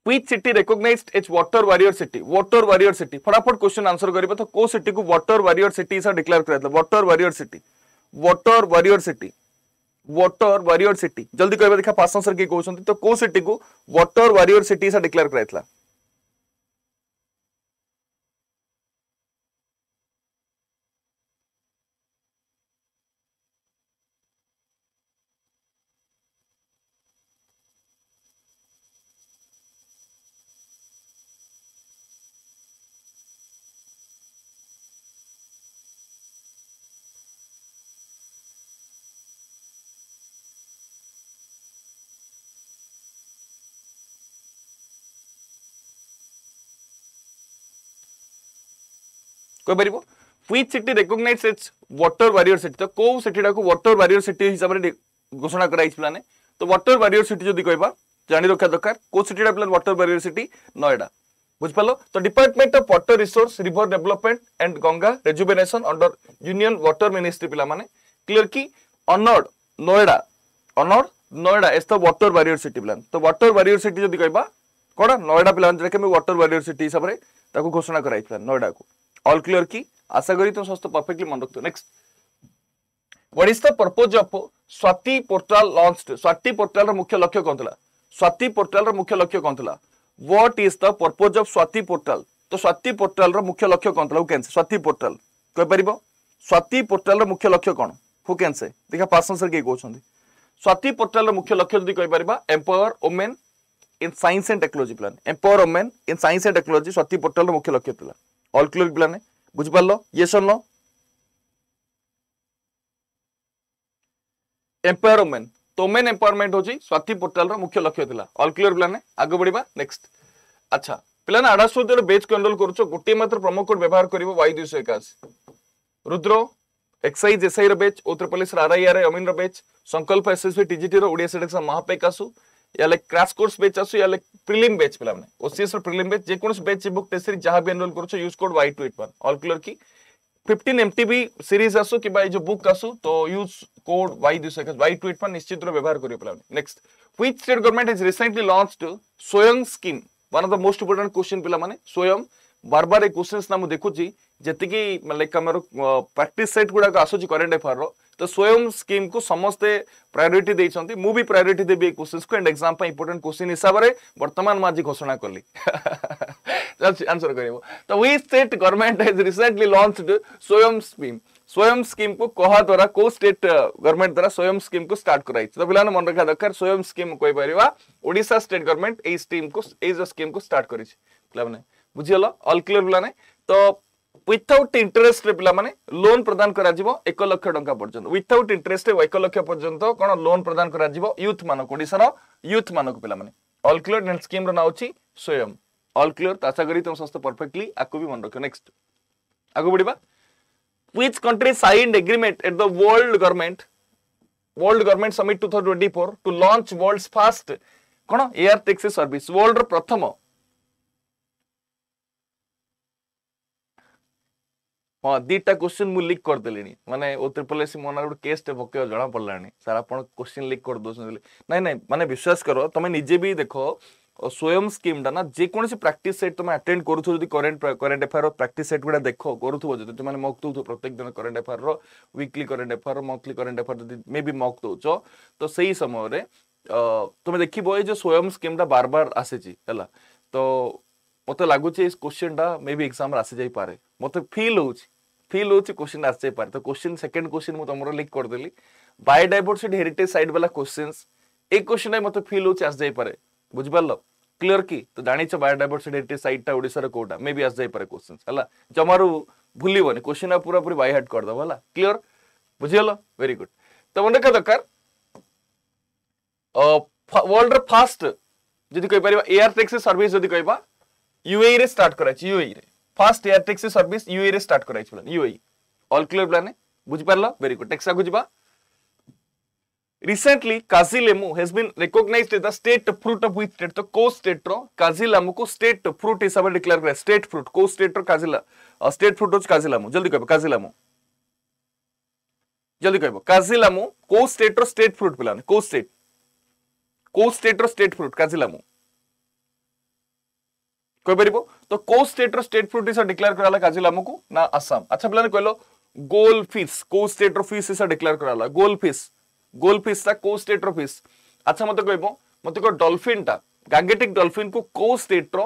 which city recognised is water warrior city water warrior city फटाफट क्वेश्चन आंसर करो सिटी को वाटर वारियर सिटी डिक्लेयर कर water warrior city water warrior city water warrior city ଜଲ୍ଦି କହିବା ଦେଖା ଫାଷ୍ଟ ଆନ୍ସର କିଏ କହୁଛନ୍ତି ତ କୋଉ ସିଟିକୁ ୱାଟର ୱାରିୟର ସିଟି ହିସାବରେ ଡିକ୍ଲେୟାର କରାଯାଇଥିଲା କହିପାରିବ which city recognised it's water warrior city ତ କେଉଁ ସିଟିଟାକୁ ୱାଟର ୱାରିୟର ସିଟି ହିସାବରେ ଘୋଷଣା କରାଯାଇଛି ପିଲାମାନେ ତ ୱାଟର ୱାରିୟର ସିଟି ଯଦି କହିବା ଜାଣି ରଖିବା ଦରକାର କେଉଁ ସିଟିଟା ପିଲାମାନେ ୱାଟର ୱାରିୟର ସିଟି ନଏଡ଼ା ବୁଝିପାରିଲ ତ department of water resource river development and Ganga rejuvenation under union water ministry ପିଲାମାନେ କ୍ଲିୟର କି honoured Noida honoured Noida as the water warrior city ପିଲାମାନେ ତ ୱାଟର ୱାରିୟର ସିଟି ଯଦି କହିବା କ'ଣ ନୋଏଡ଼ା ପିଲାମାନେ ଯେଉଁଟାକି ଆମେ ୱାଟର ୱାରିୟର ସିଟି ହିସାବରେ ତାକୁ ଘୋଷଣା କରାଯାଇଥିଲା ନୋଏଡ଼ାକୁ ऑल क्लियर की आशा करी तुम समस्त परफेक्टली मन रख next what is the purpose of Swati portal launched Swati portal रो मुख्य लक्ष्य कोन थला स्वाति पोर्टल रो मुख्य लक्ष्य कोन थला what is the purpose of Swati portal तो स्वाति पोर्टल रो मुख्य लक्ष्य कोन थला स्वाति पोर्टल कह परिबो स्वाति पोर्टल रो मुख्य लक्ष्य कोन हु कैन से देखा पास आंसर के कोछन स्वाति पोर्टल रो मुख्य लक्ष्य जदी कह empower women in science and technology प्लान empower women in science and technology Swati portal रो मुख्य लक्ष्य थला অল ক্লিয়ার পিলানে বুঝিপারল yes or no empower women তো ওমেন এম্পাওয়ারমেন্ট হচ্ছে স্বাতি পোর্টালর মুখ্য লক্ষ্য লা অল ক্লিয়ার পিলানে আগ বড়া নেক্সট আচ্ছা পিলানে আড়াইশ চৌদ্দরে বেজ কন্ট্রোল করছ গোটিয়ে মাত্র প্রোমো কোড ব্যবহার করব ওয়াই দুইশ একাশি রুদ্র এক্সাইজ এসআই র বেচ ও ত্রিপল এস আরআইআর অমিন র বেচ সংকল্প এসএসবি টিজিটি র ওড়িয়া সিলেকশন মহাপেক আসু ୟାଲେ କ୍ରାସ୍ କୋର୍ସ ବ୍ୟାଚ୍ ଆସୁ ୟାଲେ ପ୍ରିଲିମ୍ ବ୍ୟାଚ୍ ପିଲାମାନେ ଓସିଏସ୍ ର ପ୍ରିଲିମ୍ ବ୍ୟାଚ୍ ଯେକୌଣସି ବ୍ୟାଚ୍ ବୁକ୍ ଟେସିରି ଯାହା ବି ଏନରୋଲ କରୁଛ use code Y two eight one all clear କି ফিফটিন এমটিবি সিরিজ আসু কিংবা এই যে বুক আসু তো ইউজ কোড ওয়াই দুইশো একাশ ওয়াই টু এইট ওয়ান নিশ্চিত রূপে ব্যবহার করিও পেলাম next which state government has recently launched Swayam scheme one of the most important question পিলা মানে স্বয়ং বারবার এই কোশ্চিন্স না দেখুছি যেতিকি লাইক আমার প্রাকটিস সেট গুড়াক আসুচি করেন্ট এফেয়ার तो स्वयं स्कीम को समस्त प्रायोरीटी देखते भी प्रायोरीटी देवी ये क्वेश्चन को एंड एग्जाम इंपोर्टेंट क्वेश्चन हिसाब से बर्तमान मुझे घोषणा कली आंसर कर state government has recently launch Swayam scheme Swayam scheme को कह द्वारा कौ स्टेट गवर्नमेंट द्वारा स्वयं स्कीम को स्टार्ट कर तो पे मन रखा दरकार स्वयं स्कीम ओडा स्टेट गवर्नमेंट स्कीम को स्कीम को स्टार्ट कर बुझीगल अल क्लीयर पे तो উইথাউট ইন্টারেস্টরে পিলামানে লোন প্রদান করা এক লক্ষ টঙ্কা পর্যন্ত উইথাউট ইন্টারেস্টরে এক লক্ষ পর্যন্ত কোণ লোন প্রদান করা ইউথ মানুষ ওড়িশার ইউথ মানুষ পিলামানে অল ক্লিয়ার নেট স্কিমর না হচ্ছে স্বয়ং অল ক্লিয়ার তো আশা করি তুমি সমস্ত পরফেক্টলি আকু বি মনে রাখিও নেক্সট আগু বড়া which country signed agreement at the world government world government summit 2024 to launch world's first কোন এয়ার ট্যাক্সি সার্ভিস ওয়ার্ল্ডর প্রথম ହଁ ଦୁଇଟା କୋଶ୍ଚିନ୍ ମୁଁ ଲିକ୍ କରିଦେଲିଣି ମାନେ ଉତ୍ତରପ୍ରଦେଶ ମନାର ଗୋଟେ କେସ୍ଟେ ପକେଇବା ଜଣା ପଡ଼ିଲାଣି ସାର୍ ଆପଣ କୋଶ୍ଚିନ୍ ଲିକ୍ କରିଦେଉଛନ୍ତି ନାଇଁ ନାଇଁ ମାନେ ବିଶ୍ୱାସ କର ତମେ ନିଜେ ବି ଦେଖ ସ୍ୱୟଂ ସ୍କିମ୍ଟା ନା ଯେକୌଣସି ପ୍ରାକ୍ଟିସ୍ ସେଟ୍ ତମେ ଆଟେଣ୍ଡ କରୁଥିବ ଯଦି କରେଣ୍ଟ କରେଣ୍ଟ ଏଫଆଇଆର୍ର ପ୍ରାକ୍ଟିସ୍ ସେଟ୍ ଗୁଡ଼ା ଦେଖ କରୁଥିବ ଯଦି ତୁମେ ମକ୍ ଦେଉଥିବ ପ୍ରତ୍ୟେକ ଦିନ କରେଣ୍ଟ ଏଫଆଇଆର୍ର weekly current affair monthly current affair ଯଦି ମେ ବି ମକ୍ ଦେଉଛ ତ ସେଇ ସମୟରେ ତୁମେ ଦେଖିବ ଏ ଯେ ସ୍ୱୟଂ ସ୍କିମ୍ଟା ବାର ବାର ଆସିଛି ହେଲା ତ মতো লাগুছে এই কোশ্চেনটা মেবি এক্সামে আসি যাইপারে মতো ফিল হচ্ছে ফিল হচ্ছে কোশ্চেন আসি যাইপারে তো কোশ্চেন সেকেন্ড কোশ্চেন মু তোমার লিক করেদেলি বায়োডাইভর্সিটি হেরিটেজ সাইড বালা কোশ্চেন্স এই কোশ্চেনটা মতো ফিল হচ্ছে আসি যাইপারে বুঝিপারল ক্লিয়ার কি তো জাঁচ বায়োডাইভর্সিটি হেরিটেজ সাইডটা ওড়িশার কোটা মেবি আসি যাইপারে কোশ্চেন্স হল জমারু ভুলবনি কোশ্চেন পুরাপুরি বাই হার্ট করেদেব হল ক্লিয়ার বুঝিগল ভেরি গুড তো মনে রাখা দরকার ওয়ার্ল্ডর ফার্স্ট যদি কইপার এয়ার ট্যাক্সি সর্ভিস যদি কইবা यूएई रे स्टार्ट करायची यूएई रे first air taxi service UAE রে স্টার্ট করাইছি প্ল্যান ইউএ অল ক্লিয়ার প্ল্যান বুঝি পারল ভেরি গুড নেক্সট আগু যা রিসেন্টলি কাজিলেমু has been recognised as the state fruit of which state তো কো স্টেট র কাজিলামুকু স্টেট ফ্রুট হিসাবে ডিক্লেয়ার করা স্টেট ফ্রুট কো স্টেট র কাজিলা স্টেট ফ্রুট হচ্ছে কাজিলামু জলদি কইব কাজিলামু জলদি কইব কাজিলামু কো স্টেট র স্টেট ফ্রুট প্ল্যান কো স্টেট কো স্টেট র স্টেট ফ্রুট কাজিলামু কইপারিব তো কোউ স্টেটর স্টেট ফ্রুট হিসাবে ডিক্লেয়ার করা হলা কাজিল আমকু না আসাম আচ্ছা পিলানে কইলো গোল ফিস কোউ স্টেটর ফিস হিসাবে ডিক্লেয়ার করা হলা গোল ফিস গোল ফিসটা কোউ স্টেটর ফিস আচ্ছা মতে কইব মতে কো ডলফিনটা গাঙ্গেটিক ডলফিন কু কোউ স্টেটর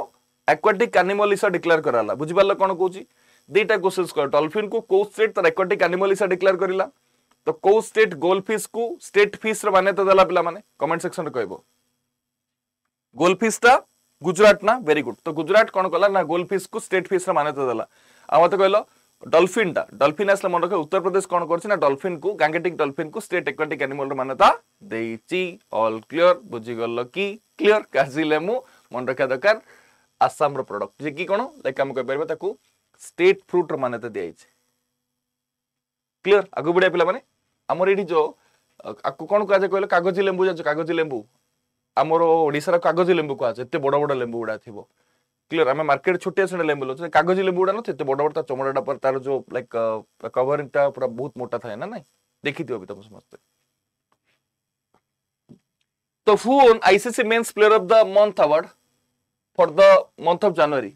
আকুয়াটিক আনিমাল হিসাবে ডিক্লেয়ার করা হলা বুঝিপারল কোন কইছি দুইটা কোশ্চেন কর ডলফিন কু কোউ স্টেট তার আকুয়াটিক আনিমাল হিসাবে ডিক্লেয়ার করিলা তো কোউ স্টেট গোল ফিস কু স্টেট ফিস র মান্যতা দেলা পিলা মানে কমেন্ট সেকশন রে কইব গোল ফিসটা ଗୁଜୁରାଟ ନା ଭେରି ଗୁଡ୍ ତ ଗୁଜୁରାଟ କ'ଣ କଲା ନା ଗୋଲ୍ଡ ଫିସ୍କୁ ଷ୍ଟେଟ୍ ଫିସ୍ର ମାନ୍ୟତା ଦେଲା ଆଉ ମୋତେ କହିଲ ডলফিনটা ডলফিন আসলে মনে রাখে উত্তরপ্রদেশ কোণ করছে না ডলফিন কু গ্যাঙ্গেটিক ডলফিন কু স্টেট একোয়াটিক আনিমল মান্যতা দেইছি অল ক্লিয়র বুঝিগল কি ক্লিয়র কাজিলে মু মনে রাখা দরকার আসামর প্রডক্ট যে কি কোণ লাইক আমি কই পারিবা তাকু স্টেট ফ্রুট র মান্যতা দিয়াইছে ক্লিয়র আগু বড়িয়া পিলা মানে আমার এটি যে আকু কোণ কাজে কইলো কাগজি লেম্বু যাচ্ছে কাগজি লেম্বু ଆମର ଓଡ଼ିଶାର କାଗଜି ଲେମ୍ବୁ କୁହାଯାଏ ଏତେ ବଡ଼ ବଡ଼ ଲେମ୍ବୁ ଗୁଡ଼ା ଥିବ କ୍ଲିୟର ଆମେ ମାର୍କେଟ ଛୋଟିଆ ଛୋଟିଆ ଲେମ୍ବୁ ଲଉଛୁ କାଗଜି ଲେମ୍ବୁ ଗୁଡ଼ା ନଥିବ ଏତେ ବଡ଼ ବଡ଼ ତା ଚମଡ଼ାଟା ପରେ ତାର ଯୋଉ ଲାଇକ୍ କଭରିଂଟା ପୁରା ବହୁତ ମୋଟା ଥାଏ ନା ନାଇଁ ଦେଖିଥିବ ବି ତମେ ସମସ୍ତେ ତ who won ICC men's player of the month award for the month of January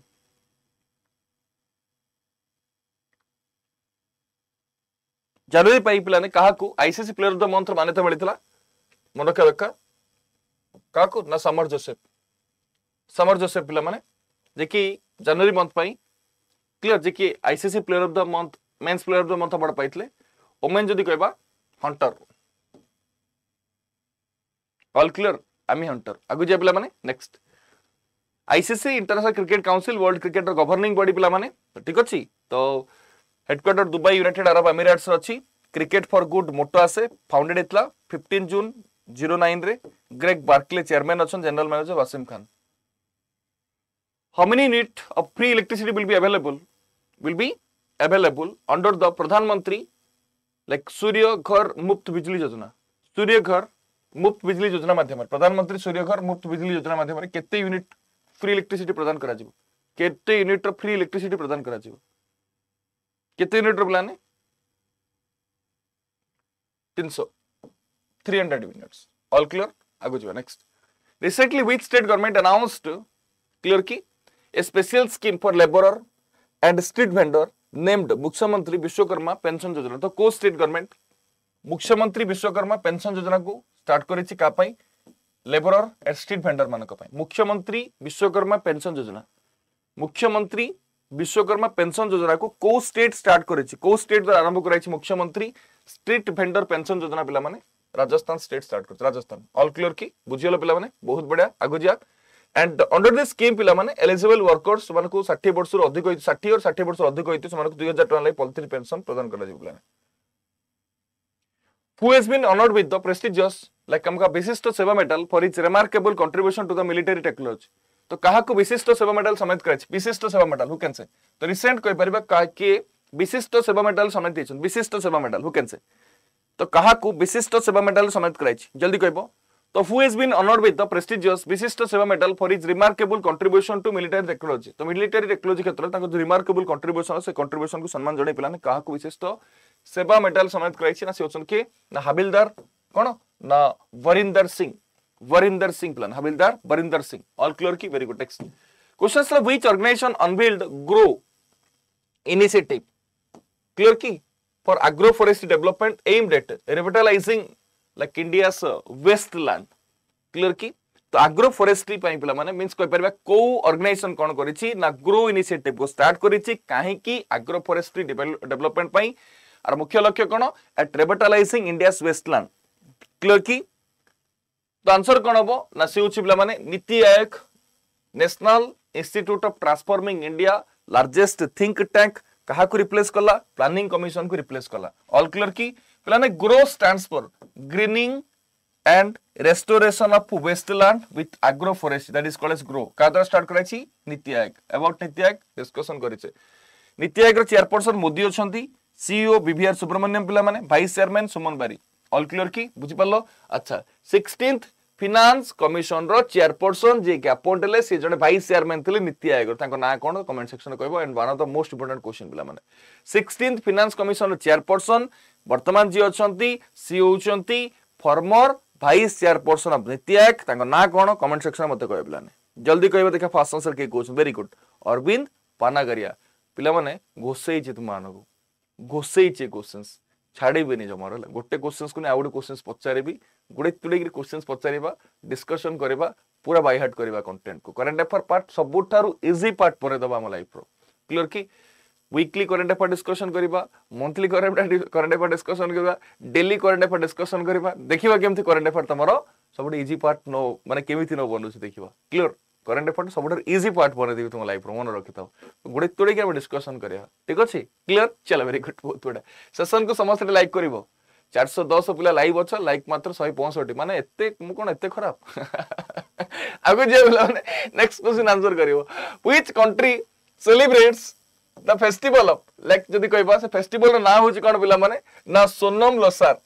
ଜାନୁଆରୀ ପାଇଁ ପିଲାମାନେ କାହାକୁ ଆଇସିସି ପ୍ଲେୟର ଅଫ୍ ଦ ମନ୍ଥର ମାନ୍ୟତା ମିଳିଥିଲା ମନେ ରଖିବା ଦରକାର କାହାକୁ ନା ସମର ଜୋସେଫ ସମର ଜୋସେଫ ପିଲାମାନେ ଯେ କି ଜାନୁଆରୀ ମନ୍ଥ ପାଇଁ କ୍ଲିଅର ଯେ କି ICC player of the month men's player of the month award ପାଇଥିଲେ ଓମେନ୍ ଯଦି କହିବା ହଣ୍ଟର ଅଲ୍ କ୍ଲିଅର আমি হন্টর আগু যা পিলা মানে next ICC international cricket council world ক্রিকেটর গভর্নিং বডি পিলা মানে ঠিক আছে তো headquarter Dubai United Arab Emirates অছি ক্রিকেট ফর গুড মোটো আসে ফাউন্ডেড হয়েছিল fifteen June zero nine Greg Barclay chairman अच्छा जनरल मैनेजर वासीम खान हमिन unit of free electricity will be available will be available under the प्रधानमंत्री like सूर्य घर मुफ्त बिजली योजना सूर्य घर मुफ्त बिजली योजना माध्यम प्रधानमंत्री सूर्य घर मुफ्त बिजली योजना माध्यम के यूनिट फ्री इलेक्ट्रिसिटी प्रदान करते यूनिट फ्री इलेक्ट्रिसिटी प्रदान करते यूनिट र प्लान तीन three hundred units all clear आगे जावा next recently which state government announced clear की a special scheme for labourer and street vendor named मुख्यमंत्री विश्वकर्मा पेंशन योजना तो को स्टेट गवर्नमेंट मुख्यमंत्री विश्वकर्मा पेंशन योजना को स्टार्ट कर लेबरर एंड स्ट्रीट भेंडर मान मुख्यमंत्री विश्वकर्मा पेंशन योजना मुख्यमंत्री विश्वकर्मा पेंशन योजना को को स्टेट स्टार्ट कर स्टेट द्वारा आरंभ कर मुख्यमंत्री स्ट्रीट भेंडर पेंशन योजना पे Rajasthan state start करुछ Rajasthan all clear की बुझियलो पिला माने बहुत बढ़िया आगु जिया and under this scheme पिला माने eligible workers मानकु 60 वर्ष रु अधिक 60 और 60 वर्ष अधिक होइति मानकु 2000 टका लाई पॉलिथिन पेंशन प्रदान करा जिबला who has been honored with the prestigious like हमका Vishisht Seva medal for his remarkable contribution to the military technology तो काहाकु विशिष्ट सेवा मेडल समेत कराइछ विशिष्ट सेवा मेडल हु कैन से तो रिसेंट कोइ परबा का के विशिष्ट सेवा मेडल समेत दिछन विशिष्ट सेवा मेडल हु कैन से तो क्या विशिष्ट सेवा मेडल सम्मानित कर जल्दी कह तो who is been honoured with the prestigious Vishisht Seva medal for his remarkable contribution to military technology तो मिलिटारी टेक्नोलोजी क्षेत्र में रिमार्केबल कंट्रीब्यूशन से कंट्रीब्यूशन को सम्मान जड़े पाला क्या विशिष्ट सेवा मेडल सम्मानित कर हाबिलदार कौन ना वरिंदर सिंह वरिंदर सिंह पिला हाबिलदार वरिंदर सिंह अल क्लियर की very good next question which organisation unveiled ग्रो इनिशिएटिव क्लियर की for agroforestry development aimed at revitalizing like India's wasteland. Clear ki? तो ଆଗ୍ରୋଫରେଷ୍ଟ୍ରି ପାଇଁ ପିଲାମାନେ ମିନ୍ସ କହିପାରିବା କୋଉ ଅର୍ଗାନାଇଜେସନ କ'ଣ କରିଛି ନା ଗ୍ରୋ ଇନିସିଏଟିଭକୁ ଷ୍ଟାର୍ଟ କରିଛି କାହିଁକି ଆଗ୍ରୋଫରେଷ୍ଟ୍ରି ଡେଭଲପମେଣ୍ଟ ପାଇଁ ଆର ମୁଖ୍ୟ ଲକ୍ଷ୍ୟ କ'ଣ at revitalising India's wasteland clear କି ତ ଆନ୍ସର କ'ଣ ହବ ନା ସେ ହେଉଛି ପିଲାମାନେ NITI Aayog national institute of transforming India largest think tank কাহাকু রিপ্লেস কলা প্ল্যানিং কমিশন কু রিপ্লেস কলা অল ক্লিয়ার কি পিলানে grow stands for greening and restoration of wasteland with agro forest that is call as grow কার দ্বারা স্টার্ট করাছি নীতি আয়োগ about নীতি আয়োগ ডিসকশন করেছে নীতি আয়োগর চেয়ারপর্সন মোদি অনেক সিইও বিভিআর সুব্রমণ্যম পিলামানে vice chairman Suman Bery all clear কি বুঝিপারল আচ্ছা সিক্সটিন্থ ফিনান্স কমিশনর চেয়ারপর্সন যিয়েকি ଆପୋଏଣ୍ଟ ସେ ଜଣେ ଭାଇସ୍ ଚେୟାରମ୍ୟାନ୍ ଥିଲେ ନୀତି ଆୟୋଗ ତାଙ୍କ ନାଁ କ'ଣ କମେଣ୍ଟ ସେକ୍ସନରେ କହିବ and one of the most important question ପିଲାମାନେ ସିକ୍ସଟିନ୍ଥ ଫିନାନ୍ସ କମିଶନର ଚେୟାରପର୍ସନ ବର୍ତ୍ତମାନ ଯିଏ ଅଛନ୍ତି ସିଏ ହେଉଛନ୍ତି ଫର୍ମର ଭାଇସ୍ ଚେୟାରପର୍ସନ ଅଫ୍ ନୀତି ଆୟୋଗ ତାଙ୍କ ନାଁ କ'ଣ କମେଣ୍ଟ ସେକ୍ସନରେ ମୋତେ କହିବ ପିଲାମାନେ ଜଲ୍ଦି କହିବ ଦେଖିବା ଫାଷ୍ଟ ଆନ୍ସର କିଏ କହୁଛନ୍ତି ଭେରି ଗୁଡ୍ ଅରବିନ୍ଦ ପାନାଗରିଆ ପିଲାମାନେ ଘୋଷେଇଛି ତୁମମାନଙ୍କୁ ଘୋଷେଇଛି କ୍ୱେଶ୍ଚିନ୍ସ छाड़बेनि जमार गोटे क्वेश्चन को आउ गए क्वेश्चन पचारे गुड़े तुड़े क्वेश्चन पचार डिस्कसन करवा पूरा बैहाट करवा कंटेन्ट को करेन्ट एफेयर पार्ट सब इजी पार्ट पर देव आम लाइफ र्लीयर कि विकली करेन्ट एफेयर डिस्कसन करवा मंथली करेन्ट एफेयर डिस्कसन करवा डेली करेन्ट एफेयर डिस्कसन करवा देखा कमी करेन्ट एफेयर तुम सब इजी पार्ट नो मैंने केमी न बनुच्छे देखा क्लीयर କରେଣ୍ଟ ଏଫେୟାର ସବୁଠାରୁ ଇଜି ପାର୍ଟ ବନେଇଦେବି ତୁମ ଲାଇଫ୍ର ମନେ ରଖିଥାଉ ଗୋଡ଼େଇ ତୋଳିକି ଆମେ ଡିସ୍କସନ୍ କରିବା ଠିକ୍ ଅଛି କ୍ଲିୟର ଚାଲ ଭେରି ଗୁଡ୍ ବହୁତ ବଢ଼ିଆ ସେସନ୍କୁ ସମସ୍ତେ ଲାଇକ୍ କରିବ ଚାରିଶହ ଦଶ ପିଲା ଲାଇଭ୍ ଅଛ ଲାଇକ୍ ମାତ୍ର ଶହେ ପଞ୍ଚଷଠି ମାନେ ଏତେ ମୁଁ କ'ଣ ଏତେ ଖରାପ ଆଗକୁ ଯିବା ପିଲାମାନେ ନେକ୍ସଟ କ୍ୱେଶ୍ଚିନ୍ ଆନ୍ସର କରିବ which country celebrates the festival of like ଯଦି କହିବା ସେ ଫେଷ୍ଟିଭାଲର ନାଁ ହେଉଛି କ'ଣ ପିଲାମାନେ ନା Sonam Lhosar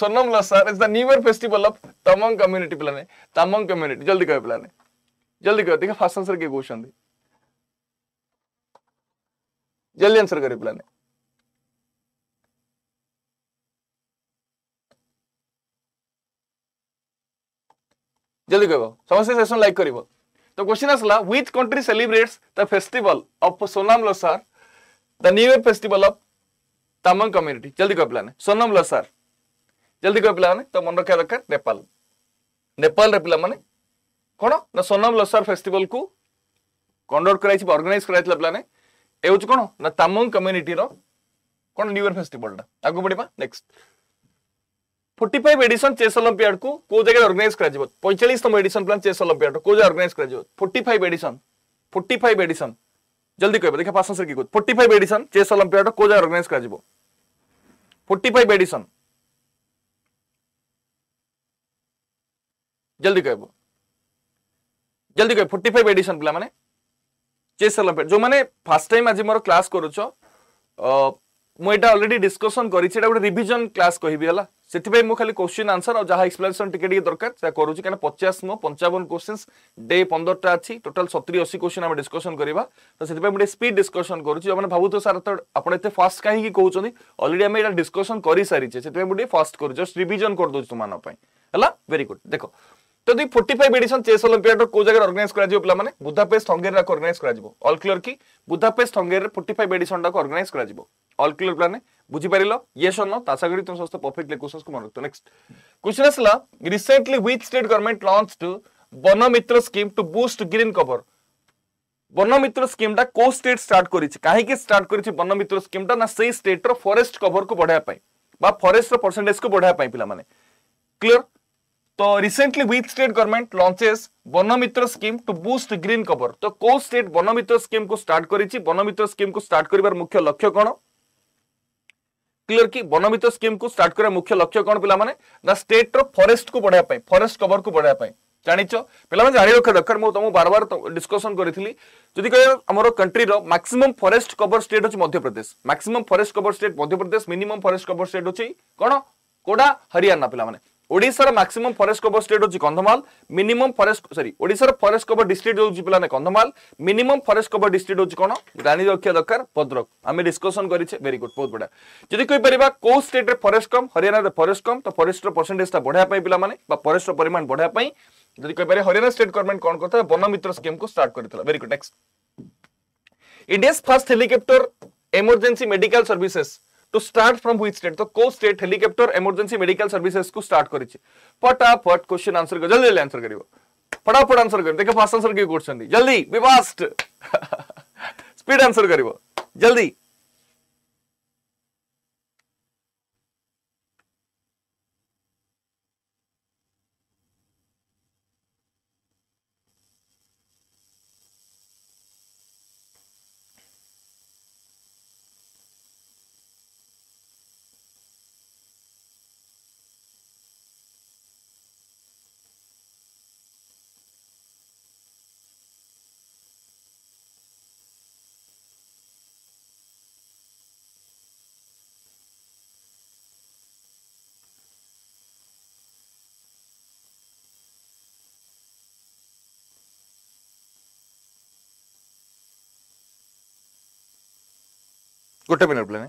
Sonam Lhosar is the new year festival of Tamang community ପିଲାମାନେ ତାମଙ୍ଗ କମ୍ୟୁନିଟି ଜଲ୍ଦି କହିବେ ପିଲାମାନେ जल्दी कर देखिए फर्स्ट आंसर के क्वेश्चन दे जल्दी आंसर करे पिलाने जल्दी कह समस्ते सेशन लाइक कर तो क्वेश्चन आसला which country celebrates the festival of Sonam Lhosar the new year festival of Tamang community जल्दी कह पिलाने सोनाम लसार जल्दी कह पिलाने तो मन रखा दरकार नेपाल नेपाल रे पिला माने କ'ଣ ନା ସୋନାମ ଲସାର ଫେଷ୍ଟିଭାଲକୁ କଣ୍ଡକ୍ଟ କରାଯାଇଛି ବା ଅର୍ଗାନାଇଜ କରାଯାଇଥିଲା ପିଲାମାନେ ଏ ହେଉଛି କ'ଣ ନା ତାମଙ୍ଗ କମ୍ୟୁନିଟିର କ'ଣ ନ୍ୟୁ ଇୟର ଫେଷ୍ଟିଭାଲଟା ଆଗକୁ ବଢ଼ିବା next forty five edition chess ଅଲମ୍ପିଆଡକୁ କୋଉ ଜାଗାରେ ଅର୍ଗାନାଇଜ କରାଯିବ ପଇଁଚାଳିଶତମ ଏଡିସନ ପ୍ଲାନ୍ ଚେସ୍ ଅଲମ୍ପିଆଡ କୋଉ ଜାଗାରେ ଅର୍ଗାନାଇଜ କରାଯିବ forty five edition forty five edition ଜଲ୍ଦି କହିବ ଦେଖା ପାସନ ସାର୍ କି କହୁଛି forty five edition chess olympiad କୋଉ ଜାଗାରେ ଅର୍ଗାନାଇଜ କରାଯିବ ଫୋର୍ଟି ଫାଇଭ ଏଡିସନ ଜଲ୍ଦି କହିବ জলদি কই 45 এডিশন পিলা মানে চেস অলিম্পিয়াড যে মানে ফার্স্ট টাইম আজি মোর ক্লাস করুছ মু এটা অলরেডি ডিসকশন করিছি এটা গোটে রিভিজন ক্লাস কহিবি হলা ସେଥିପାଇଁ ମୁଁ ଖାଲି କୋଶ୍ଚିନ୍ ଆନ୍ସର ଆଉ ଯାହା ଏକ୍ସପ୍ଲାନେସନ୍ ଟିକେ ଟିକେ ଦରକାର ସେୟା କରୁଛି କାରଣ ପଚାଶ ନୁହଁ ପଞ୍ଚାବନ କୋଶ୍ଚିନ୍ସ ଡେ ପନ୍ଦରଟା ଅଛି ଟୋଟାଲ ସତୁରି ଅଶୀ କୋଶ୍ଚିନ୍ ଆମେ ଡିସ୍କସନ୍ କରିବା ତ ସେଥିପାଇଁ ମୁଁ ଟିକେ ସ୍ପିଡ୍ ଡିସ୍କସନ୍ କରୁଛି ଯେଉଁମାନେ ଭାବୁଥିବେ ସାର୍ ତ ଆପଣ ଏତେ ଫାଷ୍ଟ କାହିଁକି କହୁଛନ୍ତି ଅଲରେଡ଼ି ଆମେ ଏଇଟା ଡିସ୍କସନ୍ କରିସାରିଛେ ସେଥିପାଇଁ ମୁଁ ଟିକେ ଫାଷ୍ଟ କରୁଛି ଜଷ୍ଟ ରିଭିଜନ୍ କରିଦେଉଛି ତୁମମାନଙ୍କ ପାଇଁ ହେଲା ଭେରି ଗୁଡ୍ ଦେଖ ଯଦି ଫୋର୍ଟି ଫାଇଭ୍ ଏଡିସନ୍ ଚେସ୍ ଅଲମ୍ପିଆଡ଼ର କୋଉ ଜାଗାରେ ଅର୍ଗାନାଇଜ୍ କରାଯିବ ପିଲାମାନେ ବୁଧାପେଷ୍ଟ ହଙ୍ଗେରୀରେ ଆକୁ ଅର୍ଗାନାଇଜ୍ କରାଯିବ ଅଲ୍ କ୍ଲିୟର କି ବୁଧାପେଷ୍ଟ ହଙ୍ଗେରୀରେ ଫୋର୍ଟି ଫାଇଭ୍ ଏଡିସନ୍ଟାକୁ ଅର୍ଗାନାଇଜ୍ କରାଯିବ ଅଲ୍ କ୍ଲିୟର ପିଲାମାନେ ବୁଝିପାରିଲ ୟେସ୍ ଅର୍ ନୋ ଆଶା କরি ତୁମ ସମସ୍ତ ପରଫେକ୍ଟ ଲେକୁସନ୍ସକୁ ମନେ ରଖୁଥିବ ନେକ୍ସଟ କ୍ୱେଶ୍ଚନ୍ ଆସିଲା recently which state government launched Vanmitra scheme to boost green cover Vanmitra স্কিমটা কেউ স্টেট স্টার্ট করেছে কাহিকি স্টার্ট করেছে বনমিত্র স্কিমটা না সেই স্টেটর ফরেস্ট কভর কু বড়াইয়া বা ফরেস্টর পরসেন্টেজ কু বড়াইয়া পিলা মানে ক্লিয়ার तो recently which state government launches Vanmitra scheme to boost green cover তো কোউ স্টেট বনমিত্র স্কিম কু স্টার্ট করেছি বনমিত্র স্কিম কু স্টার্ট করিবার মুখ্য লক্ষ্য কোন ক্লিয়ার কি বনমিত্র স্কিম কু স্টার্ট করিবার মুখ্য লক্ষ্য কোন পিলা মানে না স্টেট র ফরেস্ট কু বড়ায়া পাই ফরেস্ট কভর কু বড়ায়া পাই জানিছ ପିଲାମାନେ ଜାଣି ରଖିବା ଦରକାର ମୁଁ ତମକୁ ବାର ବାର ଡିସ୍କସନ୍ କରିଥିଲି ଯଦି କହିବା ଆମର କଣ୍ଟ୍ରିର ମାକ୍ସିମମ୍ ଫରେଷ୍ଟ କଭର ଷ୍ଟେଟ୍ ହେଉଛି Madhya Pradesh maximum forest cover state Madhya Pradesh minimum forest cover state ହେଉଛି କ'ଣ କୋଡ଼ା ହରିୟାଣା ପିଲାମାନେ ওড়িশার ম্যাক্সিমম ফরেস্ট কভার স্টেট হচ্ছে কন্ধমাল মিনিমম ফরেস্ট সরি ওড়িশার ফরেস্ট কভার ডিস্ট্রিক্ট হচ্ছে পিলানে Kandhamal minimum forest cover district হচ্ছে কোণ জানি রক্ষা দরকার ভদ্রক আমি ডিসকসন করেছে ভেরি গুড বহুত বড়া যদি কইপারা কেউ স্টেট্রে ফরেস্ট কম হরিয়ানার ফরেস্ট কম তো ফরেস্টর পরসেটেজটা বড়াই পিলামানে বা ফরেস্টর পরিমাণ বড়াই যদি কইপারে হরিয়ানা স্টেট গভর্নমেন্ট কোণ করতে বনমিত্র স্কিম কু স্টার্ট করেছিল very good next India's first helicopter emergency medical services तो स्टार्ट फ्रॉम व्हिच स्टेट तो को state helicopter emergency medical services को स्टार्ट करी छि फटाफट क्वेश्चन आंसर कर जल्दी आंसर करबो फटाफट आंसर कर देखो फास्ट आंसर के कोर्स जल्दी बी फास्ट स्पीड आंसर करबो जल्दी ଗୋଟେ ମିନିଟ୍ ପ୍ଲେନ୍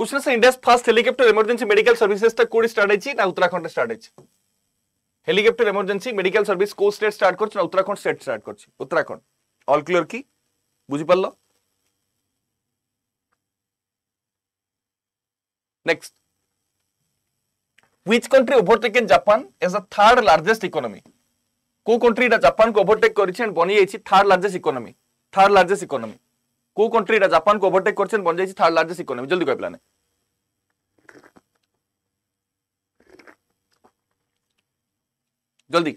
question sir India's fast helicopter emergency medical ସର୍ଭିସେସଟା କୋଉଠି ଷ୍ଟାର୍ଟ ହେଇଛି ନା ଉତ୍ତରାଖଣ୍ଡରେ ଷ୍ଟାର୍ଟ ହେଇଛି হেলিকপ্টার এমার্জেন্সি মেডিকেল সার্ভিস কোন স্টেট স্টার্ট করছে না উত্তরাখণ্ড স্টেট স্টার্ট করছে উত্তরাখণ্ড অল ক্লিয়ার কি বুঝি পারল next which country overtaken japan as the third largest economy কেউ কন্ট্রি এটা জাপানকে ওভরটেক করেছে বনি যাইছে third largest economy third largest economy কেউ কন্ট্রি এটা জাপানকে ওভরটেক করেছে বনি যাইছে থার্ড লার্জেস্ট ইকোনমি জলদি কই প্ল্যানে জলদি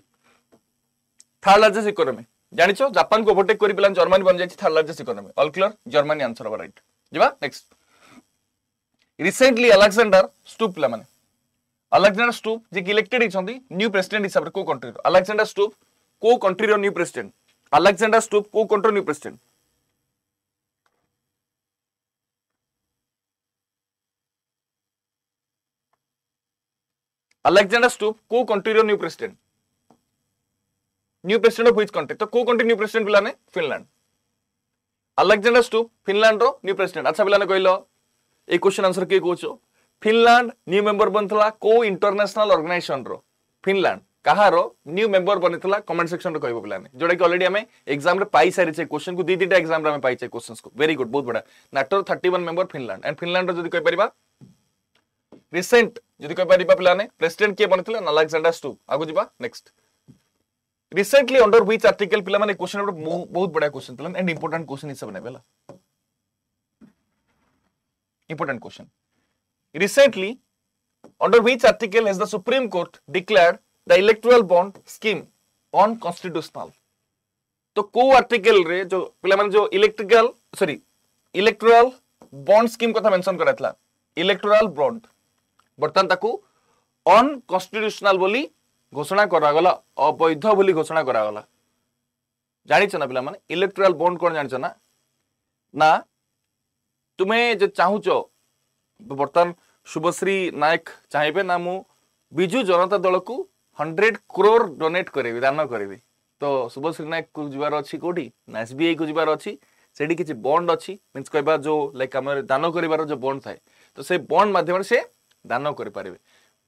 থার্ড লার্জেস্ট ইকোনমি জানিছ জাপানকে ওভরটেক করে পেলাম জর্মানি বনি যাইছে third largest economy all clear Germany answer হবা রাইট যা নেক্সট রিসেন্টলি আলেকজান্ডার স্টুপ পিলা মানে ଆଲେକ୍ସାଣ୍ଡର ଷ୍ଟୁପ୍ ଯିଏ କି ଇଲେକ୍ଟେଡ୍ ହେଇଛନ୍ତି ନ୍ୟୁ ପ୍ରେସିଡେଣ୍ଟ ହିସାବରେ କୋଉ କଣ୍ଟ୍ରିର ଆଲେକ୍ସାଣ୍ଡର ଷ୍ଟୁପ୍ କୋଉ କଣ୍ଟ୍ରିର ନ୍ୟୁ ପ୍ରେସିଡେଣ୍ଟ ଆଲେକ୍ସାଣ୍ଡର ଷ୍ଟୁପ୍ କୋଉ କଣ୍ଟ୍ରିର new president Alexander Stubb, co-country new president. New president of which country? तो co-country new president बिला ने फिनलैंड. Alexander Stubb, फिनलैंड रो new president. अच्छा बिला ने कोई लो. एक क्वेश्चन आंसर किए कोचो. फिनलैंड न्यू मेंबर बनला को इंटरनेशनल ऑर्गेनाइजेशन रो फिनलैंड कहार न्यू मेंबर बनला कमेंट सेक्शन रे कहबो पिलाने जोडा कि ऑलरेडी हमें एग्जाम रे पाई सारी छे क्वेश्चन को दी दीटा एग्जाम रे हमें पाई छे क्वेश्चंस को वेरी गुड बहुत बड़ा NATO 31 member Finland and Finland रे जदी कहि परबा रिसेंट जदी कहि परबा पिलाने प्रेसिडेंट के बनतला अलेक्जेंडर स्टूब आगु जीवा next recently under which article पिला माने क्वेश्चन बहुत बड़ा क्वेश्चन तलन एंड इंपोर्टेंट क्वेश्चन हिसाब नेबेला important question Recently, under which article has the Supreme Court declared the electoral bond scheme unconstitutional? तो कौ आर्टिकल रे जो पिला माने electoral electrical sorry electoral bond scheme कथा mention electoral bond bartan ta ko unconstitutional boli घोषणा करा गला अवैध बोली घोषणा करा गला জানিছ না পিলা মানে ইলেকট্রাল বন্ড কোন জানিছ না না তুমি যে চাহুছ ବର୍ତ୍ତମାନ ଶୁଭଶ୍ରୀ ନାୟକ ଚାହିଁବେ ନା ମୁଁ ବିଜୁ ଜନତା ଦଳକୁ ହଣ୍ଡ୍ରେଡ୍ କ୍ରୋର୍ ଡୋନେଟ୍ କରିବି ଦାନ କରିବି ତ ଶୁଭଶ୍ରୀ ନାୟକକୁ ଯିବାର ଅଛି କେଉଁଠି ନା ଏସ୍ ବି ଆଇକୁ ଯିବାର ଅଛି ସେଠି କିଛି ବଣ୍ଡ ଅଛି ମିନ୍ସ କହିବା ଯେଉଁ ଲାଇକ୍ ଆମର ଦାନ କରିବାର ଯେଉଁ ବଣ୍ଡ ଥାଏ ତ ସେ ବଣ୍ଡ ମାଧ୍ୟମରେ ସେ ଦାନ କରିପାରିବେ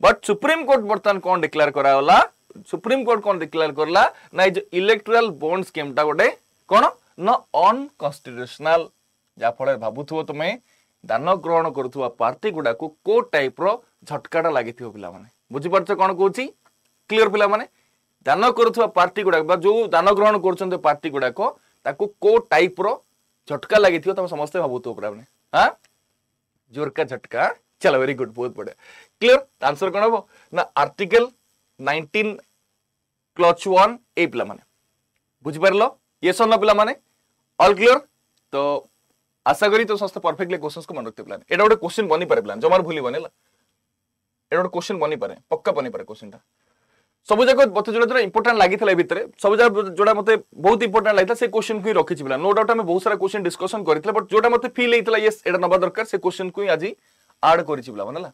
ବଟ୍ ସୁପ୍ରିମକୋର୍ଟ ବର୍ତ୍ତମାନ କ'ଣ ଡିକ୍ଲେୟାର କରାଗଲା ସୁପ୍ରିମକୋର୍ଟ କ'ଣ ଡିକ୍ଲେୟାର କଲା ନା ଏଇ ଯେଉଁ ଇଲେକ୍ଟ୍ରାଲ ବଣ୍ଡ ସ୍କିମ୍ଟା ଗୋଟେ କ'ଣ ନା ଅନକନଷ୍ଟିଟ୍ୟୁସନାଲ ଯାହାଫଳରେ ଭାବୁଥିବ ତୁମେ ଦାନ ଗ୍ରହଣ କରୁଥିବା ପ୍ରାର୍ଥୀ ଗୁଡ଼ାକୁ କେଉଁ ଟାଇପ୍ର ଝଟକାଟା ଲାଗିଥିବ ପିଲାମାନେ ବୁଝିପାରୁଛ କ'ଣ କହୁଛି କ୍ଲିଅର୍ ପିଲାମାନେ ଦାନ କରୁଥିବା ପ୍ରାର୍ଥୀ ଗୁଡ଼ାକ ବା ଯେଉଁ ଦାନ ଗ୍ରହଣ କରୁଛନ୍ତି ପ୍ରାର୍ଥୀ ଗୁଡ଼ାକ ତାକୁ କେଉଁ ଟାଇପ୍ର ଝଟକା ଲାଗିଥିବ ତମେ ସମସ୍ତେ ଭାବୁଥିବ ପୁରାମାନେ ହଁ ଜୋରକା ଝଟକା ଚାଲ ଭେରି ଗୁଡ୍ ବହୁତ ବଢ଼ିଆ କ୍ଲିଅର୍ ଆନ୍ସର କ'ଣ ହବ ନା ଆର୍ଟିକଲ ନାଇନଟିନ୍ କ୍ଲଚ୍ ୱାନ୍ ଏଇ ପିଲାମାନେ ବୁଝିପାରିଲ ୟେସ୍ ଅନ୍ ପିଲାମାନେ ଅଲ୍ କ୍ଲିଅର୍ ତ আশা করি তো সমস্ত পরফেক্টলি কোশ্চেন্স কু মনে রাখতে প্ল্যান এটা গোটে কোশ্চেন বনি পারে প্ল্যান জমার ভুলিবনি হলা এটা গোটে কোশ্চেন বনি পারে পক্কা বনি পারে কোশ্চেনটা সবু যাক মতো যেটা যেটা ইম্পর্টাট লাগিলা এ ভিতরে সবু যাক যেটা মতো বহুত ইম্পর্টাট লাগিলা সে কোশ্চেন কু রকিছি পিলা নো ডাউট আমি বহুত সারা কোশ্চেন ডিসকশন করিলে বট যেটা মতো ফিল হইতলা ইয়েস এটা নবা দরকার সে কোশ্চেন কু আজি আড করিছি পিলা মানে হলা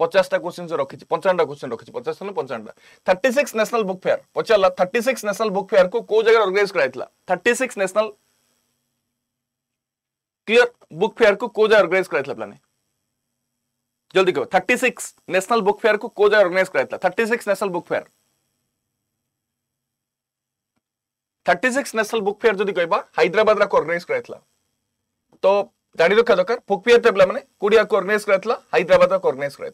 পচাশটা কোশ্চেন রকিছি পঞ্চানটা কোশ্চেন রকিছি পচাশ না পঞ্চানটা thirty six national book fair পচারা thirty six national book fair কু কেউ জায়গায় অর্গানাইজ করা thirty six national clear book fair को कोजा ऑर्गेनाइज कर अपना जल्दी कहो 36 नेशनल बुक फेयर को कोजा ऑर्गेनाइज कर 36 national book fair 36 national book fair जदि कहबा हैदराबाद रा को ऑर्गेनाइज कर तो जानी रखा दरकार बुक फेयर पे माने कोडिया को ऑर्गेनाइज कर हैदराबाद रा को ऑर्गेनाइज कर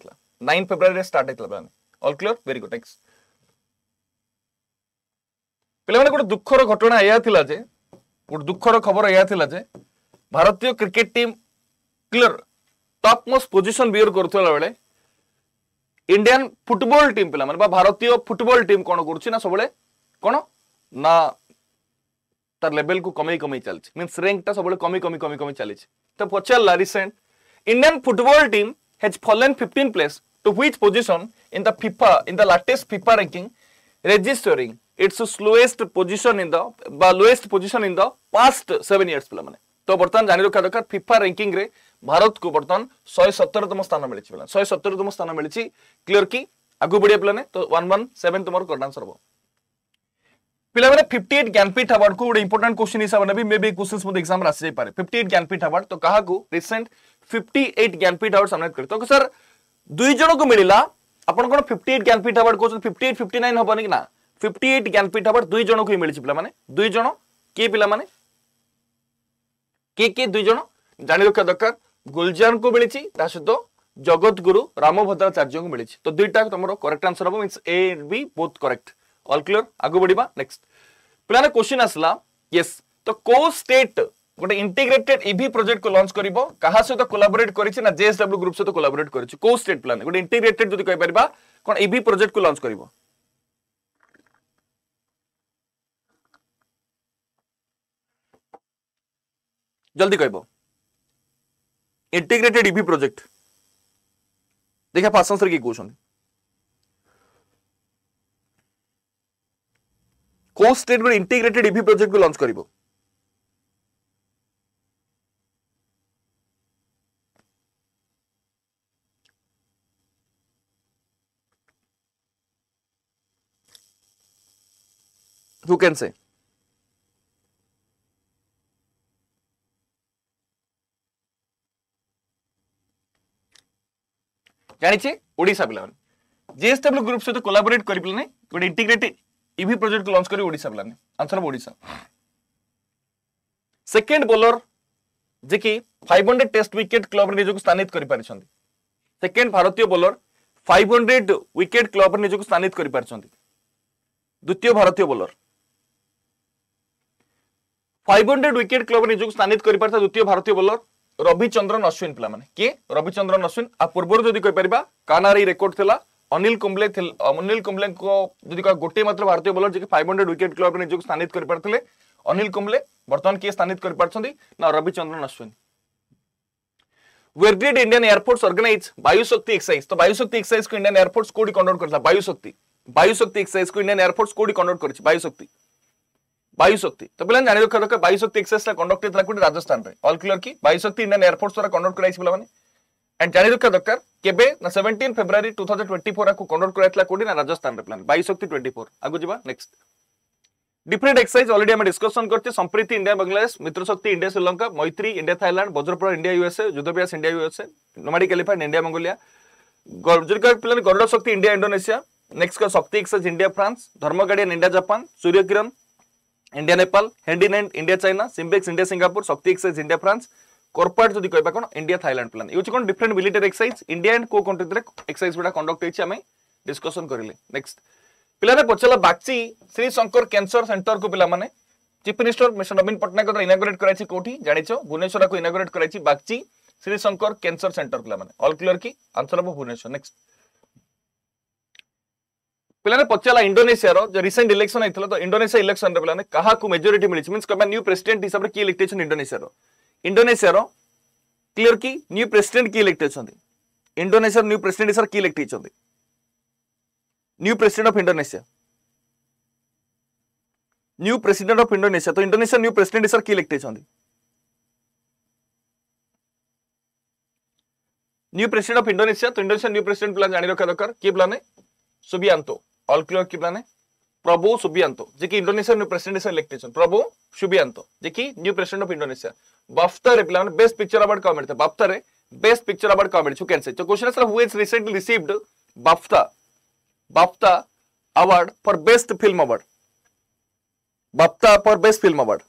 9 फरवरी रे स्टार्ट हेतला माने all clear very good next पले माने को दुखर घटना आया थिला जे गोटे दुखर खबर आया थिला जे ଭାରତୀୟ cricket team clear top most position ବିୟର କରୁଥିଲା ବେଳେ ଇଣ୍ଡିଆନ୍ ଫୁଟବଲ୍ ଟିମ୍ ପିଲାମାନେ ବା ଭାରତୀୟ ଫୁଟବଲ୍ ଟିମ୍ କ'ଣ କରୁଛି ନା ସବୁବେଳେ କ'ଣ ନା ତାର ଲେଭେଲକୁ କମେଇ କମେଇ ଚାଲିଛି ମିନ୍ସ ରେଙ୍କଟା ସବୁବେଳେ କମି କମି କମି କମି ଚାଲିଛି ତ ପଚାରିଲା recent Indian football team has fallen fifteen place to which position in the FIFA in the latest FIFA ranking, registering its slowest position in the lowest position in the past seven years. তো বর্তমান জানি রখা দরকার FIFA র্যাঙ্কিংরে ভারতকু বর্তমান শহে সতেরতম স্থান মিলিছি পিলা শহে সতেরতম স্থান মিলিছি clear কি আগুক বড়িয়া পিলানে তো ওয়ান ওয়ান সেভেন তোমার করেক্ট আনসর হব ପିଲାମାନେ ଫିଫ୍ଟି ଏଇଟ୍ ଜ୍ଞାନପୀଠ ଆୱାର୍ଡକୁ ଗୋଟେ ଇମ୍ପୋର୍ଟାଣ୍ଟ କୋଶ୍ଚିନ୍ ହିସାବରେ ନେବି ମେ ବି କୋଶ୍ଚିନ୍ ମଧ୍ୟ ଏକ୍ସାମ୍ରେ ଆସିଯାଇପାରେ ଫିଫ୍ଟି ଏଇଟ୍ ଜ୍ଞାନପୀଠ ଆୱାର୍ଡ ତ କାହାକୁ recent fifty eight Jnanpith award ସାମ୍ନା କରେ ତ ସାର୍ ଦୁଇ ଜଣଙ୍କୁ ମିଳିଲା ଆପଣ କ'ଣ ଫିଫ୍ଟି ଏଇଟ୍ ଜ୍ଞାନପୀଠ ଆୱାର୍ଡ କହୁଛନ୍ତି ଫିଫ୍ଟି ଏଇଟ୍ ଫିଫ୍ଟି ନାଇନ୍ ହବନି କି ନା ଫିଫ୍ଟି ଏଇଟ୍ ଜ୍ଞାନପୀଠ ଆୱାର୍ଡ ଦୁଇ ଜଣଙ୍କୁ ହିଁ ମିଳିଛି ପିଲାମାନେ ଦୁଇ ଜଣ କିଏ ପିଲାମାନେ କିଏ କିଏ ଦୁଇ ଜଣ ଜାଣି ରଖିବା ଦରକାର ଗୁଲଜାନଙ୍କୁ ମିଳିଛି ତା ସହିତ ଜଗତଗୁରୁ ରାମଭଦ୍ରାଚାର୍ଯ୍ୟଙ୍କୁ ମିଳିଛି ତ ଦୁଇଟା ତମର କରେକ୍ଟ ଆନ୍ସର ହବ means A B both correct all clear ଆଗକୁ ବଢିବା ନେକ୍ସଟ ପିଲାମାନେ କ୍ୱେଶ୍ଚିନ୍ ଆସିଲା ୟେସ୍ ତ କୋଉ ଷ୍ଟେଟ୍ ଗୋଟେ ଇଣ୍ଟିଗ୍ରେଟେଡ୍ ଇଭି ପ୍ରୋଜେକ୍ଟକୁ ଲଞ୍ଚ କରିବ କାହା ସହିତ କୋଲାବୋରେଟ୍ କରିଛି ନା ଜେଏସ୍ଡବ୍ଲ୍ୟୁ ଗ୍ରୁପ ସହିତ କୋଲାବୋରେଟ୍ କରିଛି କୋଉ ଷ୍ଟେଟ୍ ପ୍ଲାନ୍ ଗୋଟେ ଇଣ୍ଟିଗ୍ରେଟେଡ୍ ଯଦି କହିପାରିବା କ'ଣ ଇଭି ପ୍ରୋଜେକ୍ଟକୁ ଲଞ୍ଚ କରିବ जल्दी कहब इंटीग्रेटेड इभि प्रोजेक्ट देखा फास्ट आंसर किए कौन कौ स्टेट में इंटीग्रेटेड इभि प्रोजेक्ट को लॉन्च कर who can say ଜାଣିଛେ ଓଡ଼ିଶା ପିଲାମାନେ ଜେଏସ୍ଡବ୍ଲ୍ୟୁ ଗ୍ରୁପ୍ ସହିତ କୋଲାବୋରେଟ୍ କରିପାରିଲେ ଗୋଟେ ଇଣ୍ଟିଗ୍ରେଟେଡ୍ ଇଭି ପ୍ରୋଜେକ୍ଟକୁ ଲଞ୍ଚ କରିବେ ଓଡ଼ିଶା ପିଲାମାନେ ଆନ୍ସର ହେବ ଓଡ଼ିଶା ସେକେଣ୍ଡ ବୋଲର ଯିଏକି ଫାଇଭ୍ ହଣ୍ଡ୍ରେଡ୍ ଟେଷ୍ଟ ୱିକେଟ୍ କ୍ଲବ୍ରେ ନିଜକୁ ସ୍ଥାନିତ କରିପାରିଛନ୍ତି ସେକେଣ୍ଡ ଭାରତୀୟ ବୋଲର ଫାଇଭ୍ ହଣ୍ଡ୍ରେଡ୍ ୱିକେଟ୍ କ୍ଲବ୍ରେ ନିଜକୁ ସ୍ଥାନିତ କରିପାରିଛନ୍ତି ଦ୍ୱିତୀୟ ଭାରତୀୟ ବୋଲର ফাইভ হন্ড্রেড উইকেট ক্লবে নিজকে স্থানিত করে পারে দ্বিতীয় ভারতীয় বোলর रविचंद्रन अश्विन पिला माने के रविचंद्रन अश्विन आ पूर्वर जदि कहि परबा कानारी रिकॉर्ड थिला अनिल कुंबले अनिल कुंबले को जदि कह गोटे मात्र भारतीय बॉलर जे 500 विकेट क्लब ने स्थानित कर अनिल कुंबले वर्तमान के स्थानित कर रविचंद्रन अश्विन वेरग्रिड Indian air force organise Vayushakti exercise तो वायुशक्ति एक्सरसाइज को इंडियन एयरफोर्स कोडी कंडक्ट करला वायुशक्ति वायुशक्ति एक्सरसाइज को इंडियन एयरफोर्स कोडी कंडक्ट करछ वायुशक्ति বায়ুশক্তি তো পিলা জানি রক্ষা দরকার বায়ুশক্তি এক্সরসাইজটা কন্ডক্ট হয়েছিল কোটি রাজস্থান অল ক্লিয়ার কি বায়ুশক্তি ইন্ডিয়ান এয়ারফোর্স দ্বারা কন্ডক্ট করা হয়েছিল মানে এন্ড জানি রক্ষা দরকার কেবে না seventeen February two thousand twenty four আকু কন্ডক্ট করা হয়েছিল কোটি না Rajasthan plan Vayushakti twenty four আগু যা নেক্সট ডিফরেন্ট এক্সাইজ অলরেডি আমি ডিসকসন করছি Sampriti India Bangladesh Mitrashakti India Sri Lanka Maitree India Thailand Vajraprahar India USA Yudhabhyas India USA nomadic elephant India Mongolia Garuda Shakti India Indonesia next Shakti exercise India France Dharma guardian India Japan Suryakiran India Nepal হ্যান্ডিল্যান্ড India China SIMBEX India Singapore Shakti exercise India France corporate যদি কহবা কোন India Thailand plan use কোন different military exercise India and কো country exercise গুড়া conduct হয়েছে আমি discussion করিলে নেক্সট ପିଲାମାନେ ପଚାରିଲା ବାକ୍ସି ଶ୍ରୀ ଶଙ୍କର କ୍ୟାନ୍ସର ସେଣ୍ଟରକୁ ପିଲାମାନେ ଚିଫ୍ ମିନିଷ୍ଟର ମିଷ୍ଟର ନବୀନ ପଟ୍ଟନାୟକ ଦ୍ୱାରା ଇନାଗୁରେଟ୍ କରାଯାଇଛି କୋଉଠି ଜାଣିଛ ଭୁବନେଶ୍ୱରକୁ ଇନାଗୁରେଟ୍ କରାଯାଇଛି ବାକ୍ସି ଶ୍ରୀ ଶଙ୍କର କ୍ୟାନ୍ସର ସେଣ୍ଟର ପିଲାମାନେ ଅଲ୍ କ୍ଲିୟର କି ଆନ୍ସର ହବ ଭୁବନେଶ୍ୱର ନେକ୍ସଟ पे पचारा इंडोनेसीआर जो रिसे इलेक्शन है तो इंडोनेसिया इलेक्शन पे क्या मेजोरी मिली मीन न्यू प्रेसीडेंट हिसाब से किए इलेक्ट इंडोनेसीआर इंडोनेसीआर क्लीयर की न्यू प्रेसीडेंट किए इलेक्ट इंडोनेसीआर न्यू प्रेसीडेंट हिसाब से किए इलेक्ट न्यू प्रेसीडेंट अफ इंडोनेसीआर न्यू प्रेसीडेंट अफ इंडोनेसीआर तो इंडोनेसीआर न्यू प्रेसीडेंट हिसाब से किए elect new president of Indonesia तो इंडोनेशिया न्यू प्रेसिडेंट पे जान रखा दर किए पे सुबियांतो অল ক্লিয়ার কি মানে প্রভু সুবিয়ান্ত যে কি Indonesia new president is elected Prabowo Subianto যে কি নিউ প্রেসিডেন্ট অফ ইন্ডোনেশিয়া বাফতারে পিলা মানে বেস্ট পিকচার অ্যাওয়ার্ড কমেন্ট থাকে বাফতারে বেস্ট পিকচার অ্যাওয়ার্ড কমেন্ট হু ক্যান সে তো কোশ্চেন আছে who is recently received BAFTA BAFTA award for best film award BAFTA for best film award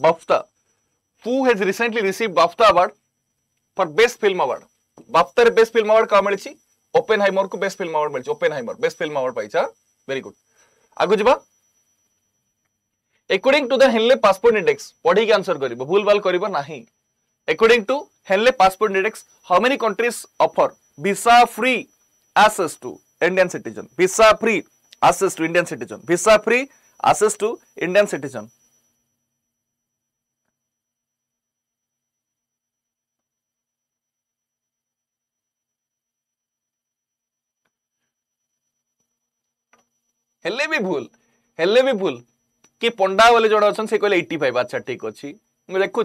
BAFTA, who has recently received BAFTA award for best film award. BAFTA रे best film award कहाँ मिली Oppenheimer को best film award मिली Oppenheimer best film award पाइछ very good आगु जबा according to the Henley passport index पढ़ी के आंसर करिवो भूल भाल करिवो नाही According to Henley Passport Index, how many countries offer visa free access to indian citizen visa free access to indian citizen visa free access to indian citizen कि पंडा वाले जोड़ा अच्छा से एट्टी फाइव अच्छा ठीक अच्छे मुझे देखो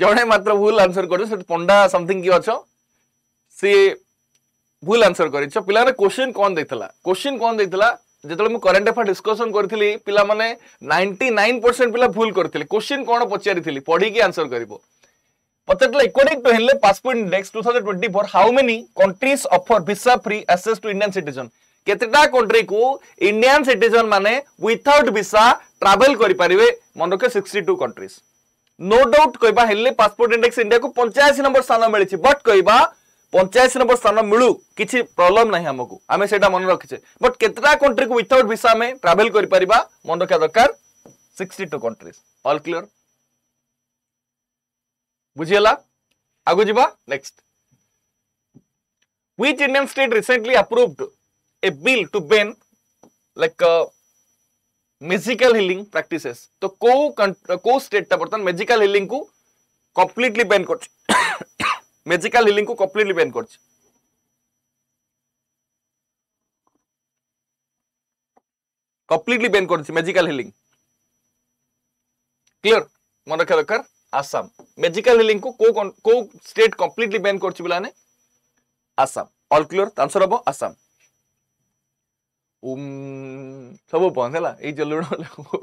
जड़े मात्र भूल आंसर कर पंडा समथिंग कि अच्छा सी भूल आंसर कर पाने क्वेश्चन कौन देखा क्वेश्चन कौन देखा जो करेन्ट अफेयर डिस्कसन करी पिला मैंने नाइंटी नाइन परसेंट पिला भूल करते क्वेश्चन कौन पचारि पढ़ी आंसर कर इकोनिक to Henley passport index two thousand twenty four how many countries offer visa free access to Indian citizen केतटा कंट्री को इंडियान सिटन मैंने विथउट भिसा ट्रावेल करेंगे मन रखे sixty two countries no doubt कहले पासपोर्ट इंडेक्स इंडिया को पंचाशी number स्थान मिली बट कह ପଞ୍ଚାଅଶୀ ନମ୍ବର ସ୍ଥାନ ମିଳୁ କିଛି ପ୍ରୋବ୍ଲେମ୍ ନାହିଁ ଆମକୁ ଆମେ ସେଇଟା ମନେ ରଖିଛେ ବଟ୍ କେତେଟା କଣ୍ଟ୍ରିକୁ ୱିଥାଉଟ୍ ଭିସା ଆମେ ଟ୍ରାଭେଲ୍ କରିପାରିବା ମନେ ରଖିବା ଦରକାର sixty two countries all clear ବୁଝିଗଲା ଆଗକୁ ଯିବା next which indian state recently approved a bill to ban like uh, magical healing practices तो को को स्टेट टा बर्तमान मेजिकल हिलिंग को कंप्लीटली बैन कर ম্যাজিক্যাল হিলিং কু কমপ্লিটলি ব্যান করছে কমপ্লিটলি ব্যান করছে ম্যাজিক্যাল হিলিং ক্লিয়ার মনে রাখা দরকার আসাম ম্যাজিক্যাল হিলিং কু কেউ স্টেট কমপ্লিটলি ব্যান করছে পিলানে আসাম অল ক্লিয়ার আনসর হব আসাম ସବୁ ବନ୍ଦ ହେଲା ଏଇ ଜଲୁଣ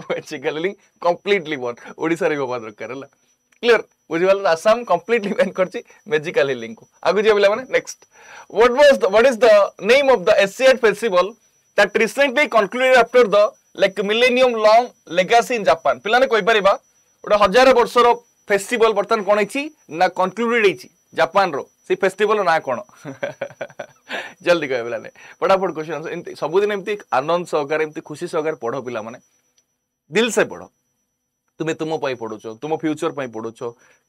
ମ୍ୟାଜିକାଲ ଲିଙ୍କ୍ କମ୍ପ୍ଲିଟଲି ବନ୍ଦ ଓଡ଼ିଶାରେ ବି ହବା ଦରକାର ହେଲା क्लीयर बुझीपाल आसाम कम्प्लीट डिपेंड कर मेजिकाल हिलिंग को आगे जी पे next what was the what is the name of the Asiad festival that recently concluded after the like millennium long legacy in Japan पिलाने कोइ परबा गोटे हजार वर्षर फेस्टिवल बर्तमान कोन हेछि ना कंक्लूडेड हेछि जापान रो से फेस्टिवल ना कोन जल्दी कह पिलाने फटाफट क्वेश्चन सबुदिन एमती आनंद सहकार एमती खुशी सहकार पढ़ो पिला माने दिल से पढ़ो তুমি তুম পাই পড়ুছ তুম ফ্ୟୁଚର ପାଇଁ ପଢୁଛ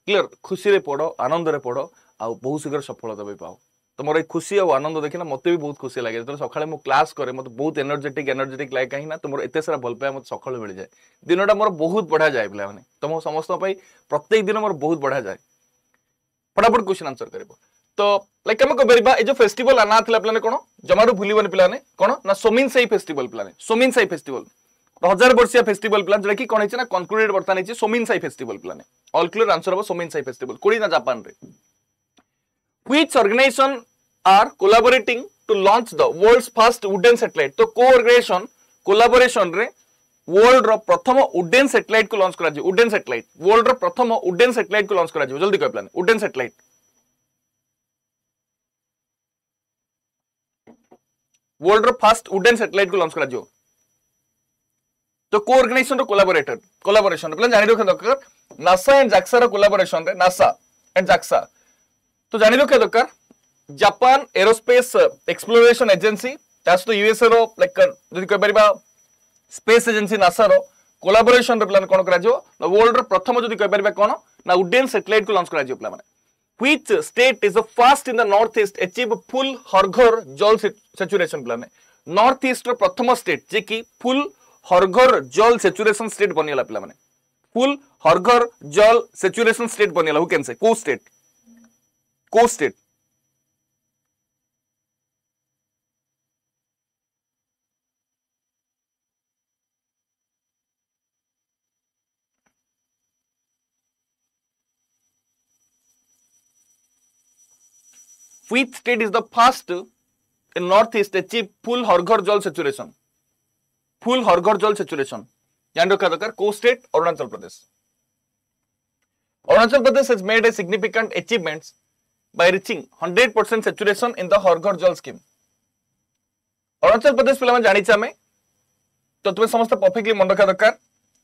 କ୍ଲିଅର ଖୁସିରେ ପଢ ଆନନ୍ଦରେ ପଢ ଆଉ ବହୁତ ଶୀଘ୍ର ସଫଳତା ବି ପାଅ তোমার এই খুশি আর আনন্দ দেখি না মতো বি বহুত খুশি লাগে যেত সকালে মু ক্লাস করে মতো বহুত এনর্জেটিক এনর্জেটিক লাগে কাহি না তোমার এত সারা ভাল পাওয়া মতো সকালে মিলে যায় দিনটা মোর বহুত বড়া যায় পিলা মানে তোম সমস্ত পাই প্রত্যেক দিন মোর বহুত বড়া যায় ফটাফট কোশ্চেন আনসর করিব তো লাইক আমি কইপারিবা এই যে ফেস্টিভাল আনা থিলা পিলানে কোন জমারু ভুলিবনি পিলানে কোন না সোমিন সাই ফেস্টিভাল পিলানে সোমিন সাই ফেস্টিভাল हजार वर्षिया फेस्टिवल प्लान जो कौन है कनक्लूडेड बर्तन है Sominsai festival plan all clear answer हम सोमिन साई फेस्टिवल कोड़ी ना Japan organisation are collaborating to launch the world first wooden satellite तो कोअर्गानाइजेसन कोलाबोरेसन वर्ल्ड रथम उडेन सेटेलैट को लंच उडेन सेटेलैट वर्ल्ड रथम उडेन सेटेलैट को launch जल्दी कह plan wooden satellite world first wooden satellite को लंच তো কোঅর্গানাইজেশন র কোলাবোরেটর কোলাবোরেশন পিলা জানি রাখা দরকার নাসা এন্ড জাক্সা র কোলাবোরেশন রে নাসা এন্ড জাক্সা তো জানি রাখা দরকার জাপান এরোস্পেস এক্সপ্লোরেশন এজেন্সি ତା ସହିତ ୟୁଏସ୍ଏ ର ଲାଇକ୍ ଯଦି କହିପାରିବା ସ୍ପେସ୍ ଏଜେନ୍ସି ନାସାର କୋଲାବୋରେସନର ପ୍ଲାନ୍ କ'ଣ କରାଯିବ ନା ୱାର୍ଲଡର ପ୍ରଥମ ଯଦି କହିପାରିବା କ'ଣ ନା ଉଡେନ୍ ସାଟେଲାଇଟ୍କୁ ଲଞ୍ଚ କରାଯିବ ପିଲାମାନେ which state is the first in the northeast achieve full harghar jal saturation plan northeast ର ପ୍ରଥମ ଷ୍ଟେଟ୍ ଯେ କି ଫୁଲ हरघर जल सेचुरेसन स्टेट बनीगला पे फुल हरघर जल सेचुरेसन स्टेट बनीगला हु कैन से को स्टेट को state which state is the first in northeast achieve full Horghar Jal saturation? Full हरगर जल सेचुरेशन ध्यान रखा दरकार को state Arunachal Pradesh Arunachal Pradesh has made a significant achievements by reaching 100% saturation in the हरगर Jal scheme Arunachal प्रदेश पिला मान जानिचा में तो तुम्हें समस्त परफेक्टली मन रखा दरकार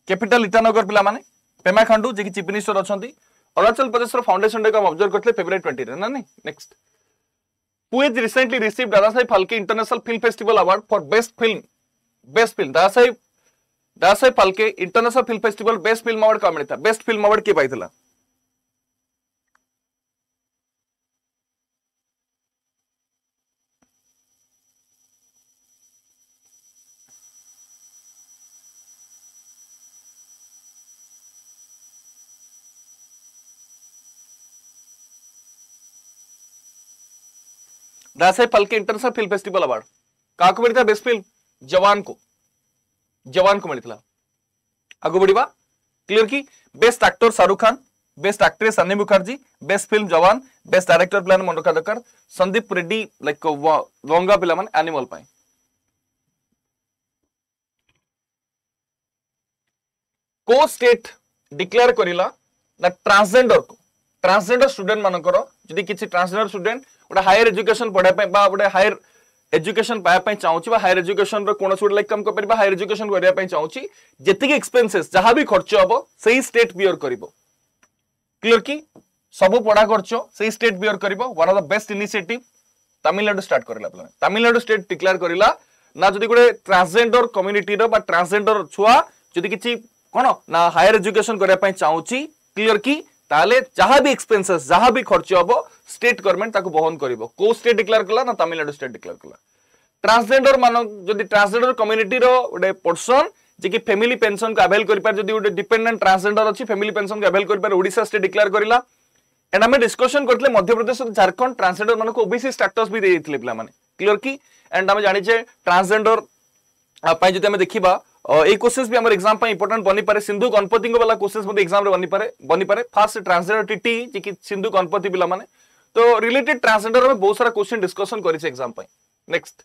कैपिटल ईटानगर पिला माने पेमा खांडू जे कि चीफ मिनिस्टर अछंती अरुणाचल प्रदेश रो फाउंडेशन डे को ऑब्जर्व करले फेब्रुअरी 20 रे ना ने नेक्स्ट पुएज recently received Dadasaheb Phalke international film festival award for best film best film दासाई दासाई Phalke international film festival best film award का मिलता बेस्ट फिल्म अवार्ड के पाई थला दासाई Phalke international film festival award का मिळता बेस्ट फिल्म जवान को जवान को मिलता आगे बढ़िया क्लियर की best actor Shahrukh Khan best actress Sunny Mukherjee best film Jawan best director plan मन रखा दरकार संदीप रेड्डी लाइक रंगा पिला एनिमल पाए को स्टेट डिक्लेयर करिला ना ट्रांसजेंडर को ट्रांसजेंडर स्टूडेंट मानकर जदी किसी ट्रांसजेंडर स्टूडेंट गोटे हायर एजुकेशन पढ़ाई गोटे हायर एजुकेशन पाया चाहूँ हायर एजुकेशन रोसी गोटे लाइक कम कर हायर एजुकेशन करने चाहूँ जी एक्सपेन्सेस जहाँ भी खर्च हम से ही स्टेट बियर कर क्लीयर कि सब पढ़ा खर्च से ही स्टेट बियर कर one of the best initiative Tamil Nadu start করিলা পিলা তামিলনাড়ু স্টেট ডিক্লেয়ার করিলা না যদি গোটে ট্রান্সজেন্ডর কমিউনিটির বা ট্রান্সজেন্ডর ছুয়া যদি কিছু কোন না হায়ার এজুকেশন করা চাহুছি ক্লিয়ার কি তাহলে যাহা বি এক্সপেন্সেস যাহা বি খরচ হব স্টেট গভর্নমেন্ট তাকে বহন করব কেউ স্টেট ডিক্লেয়ার কলা না তামিলনাড়ু স্টেট ডিক্লেয়ার কলা ট্রান্সজেন্ডর মান যদি ট্রান্সজেন্ডর কমিউনিটির গোটে পর্সন যে কি ফ্যামিলি পেনশন কু আভেল করে পারে যদি গোটে ডিপেন্ডেন্ট ট্রান্সজেন্ডর অছি ফ্যামিলি পেনশন কু আভেল করে পারে ওড়িশা স্টেট ডিক্লেয়ার করিলা এন্ড আমি ডিসকসন করলে মধ্যপ্রদেশ আর ঝাড়খণ্ড ট্রান্সজেন্ডর মানুষ ওবিসি স্টাটস বি দিয়ে পিলা মানে ক্লিয়ার কি এন্ড আমি জানিছে ট্রান্সজেন্ডর পাই যদি আমি দেখিবা এই কোশ্চেস বি আমার এক্সাম পাই ইম্পর্টান্ট বনি পারে সিন্ধু গণপতিঙ্ক বালা কোশ্চেস মধ্যে এক্সাম রে বনি পারে বনি পারে ফার্স্ট ট্রান্সজেন্ডর টিটি যে কি সিন্ধু গণপতি পিলা মানে तो रिलेटेड ट्रांसजेंडर में बहुत सारा क्वेश्चन डिस्कशन करी exam next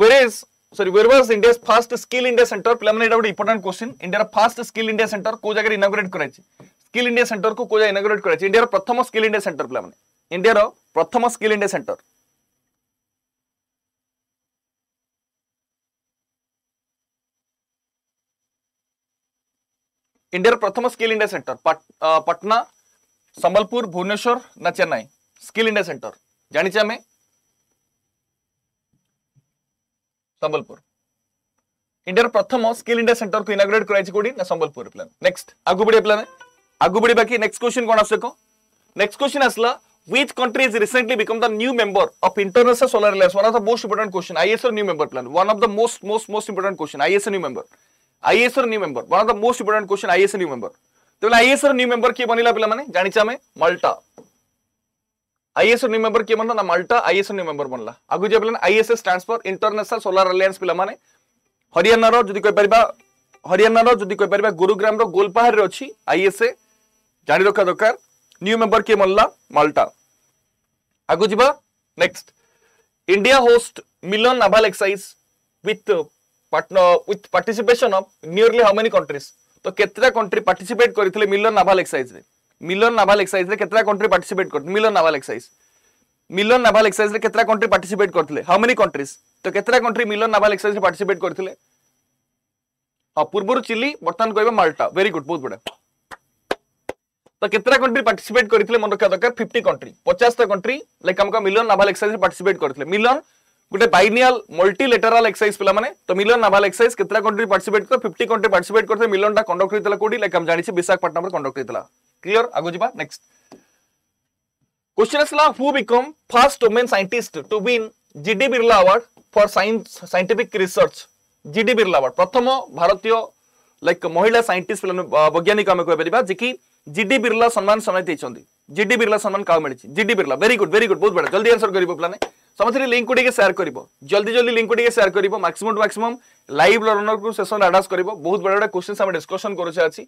where is sorry where was India first skill India centre पिलाने एटा important question India first skill India centre को जगह इनागुरेट कराची स्किल इंडिया सेंटर को को जगह इनागुरेट कराची इंडिया प्रथम स्किल इंडिया सेंटर पिलाने इंडिया प्रथम स्किल इंडिया सेंटर इंडिया प्रथम skill India centre Patna Sambalpur Bhubaneswar ना चेन्नई स्किल इंडिया सेंटर जानी आम संबलपुर इंडिया प्रथम स्किल इंडिया सेंटर को इनग्रेट कर संबलपुर प्लान नेक्स्ट आगे बढ़िया प्लान आगे बढ़िया बाकी नेक्स्ट क्वेश्चन कौन आसो नेक्ट क्वेश्चन आसला which countries recently become the new member of international solar alliance one of the most important question ISO new member plan one of the most most most important question ISO new member ISO new member one of the most important question ISO new member तो ISO new member किए बनला पे जानी आम Malta I S remember ಕೆ ಬಂದ ನಮ್ಮ ಅಲ್ಟಾ ಐ ಎಸ್ ರಿಮೆಂಬರ್ ಬನଲା ଆଗକୁ ଯିବା ପିଲାମାନେ I S S transfer international solar alliance ପିଲାମାନେ ହରିୟାଣାର ଯଦି କହିପାରିବା ହରିୟାଣାର ଯଦି କହିପାରିବା ଗୁରୁଗ୍ରାମର ଗୋଲପାହାରରେ ଅଛି ଆଇ ଏସ୍ ଏ ଜାଣି ରଖିବା ଦରକାର ନ୍ୟୁ ମେମ୍ବର କିଏ ମଲ୍ଲା ମାଲ୍ଟା ଆଗକୁ ଯିବା next India host Milan naval exercise with with participation of nearly how many countries ତ କେତେଟା କଣ୍ଟ୍ରି ପାର୍ଟିସିପେଟ କରିଥିଲେ ମିଲନ୍ ନାଭାଲ ଏକ୍ସାଇଜରେ ମିଲନ ନାଭାଲ ଏକ୍ସରସାଇଜରେ କେତେଟା କଣ୍ଟ୍ରି ପାର୍ଟିସିପେଟ୍ କରିଥିଲେ Milan naval exercise Milan naval ଏକ୍ସରସାଇଜରେ କେତେଟା କଣ୍ଟ୍ରି ପାର୍ଟିସିପେଟ୍ କରିଥିଲେ ହାଉ ମେନି କଣ୍ଟ୍ରିଜ ତ କେତେଟା କଣ୍ଟ୍ରି ମିଲନ ନାଭାଲ ଏକ୍ସରସାଇଜରେ ପାର୍ଟିସିପେଟ୍ କରିଥିଲେ ହଁ ପୂର୍ବରୁ ଚିଲି ବର୍ତ୍ତମାନ କହିବା ମାଲ୍ଟା ଭେରି ଗୁଡ୍ ବହୁତ ବଢିଆ ତ କେତେଟା କଣ୍ଟ୍ରି ପାର୍ଟିସିପେଟ୍ କରିଥିଲେ ମନେ ରଖିବା ଦରକାର ଫିଫ୍ଟି କଣ୍ଟ୍ରି ପଚାଶଟା କଣ୍ଟ୍ରି ଲାଇକ୍ ଆମକୁ ମିଲନ ନାଭାଲ ଏକ୍ସରସାଇଜରେ ପାର୍ଟିସିପେଟ୍ କରିଥିଲେ ମିଲନ গোটে বাইনিয়াল মল্টিলেটারাল এক্সারসাইজ পিলামানে তো মিলন নাভাল এক্সারসাইজ কেতটা কন্ট্রি পার্টিসিপেট করে 50 কন্ট্রি পার্টিসিপেট করতে মিলনটা কন্ডাক্ট হইতলা কোডি লাইক আমি জানিছি বিশাখাপট্টনম কন্ডাক্ট হইতলা ক্লিয়ার আগো যিবা নেক্সট क्वेश्चन असला who become first women scientist to win GD Birla award for science scientific research GD Birla award प्रथम भारतीय लाइक महिला साइंटिस्ट वैज्ञानिक आम कह जीकि जीडी बिरला सम्मान समय देते जिडी बिर्ला सम्मान का मिली GD Birla very good very good बहुत बड़ा जल्दी आंसर कर समझ समझे लिंक को सेयार कर जल्दी जल्दी लिंक को सेयार कर maximum to maximum live learner को सेसन आडास कर बहुत बड़ा बड़ा क्वेश्चन आम डिस्कसन करुचे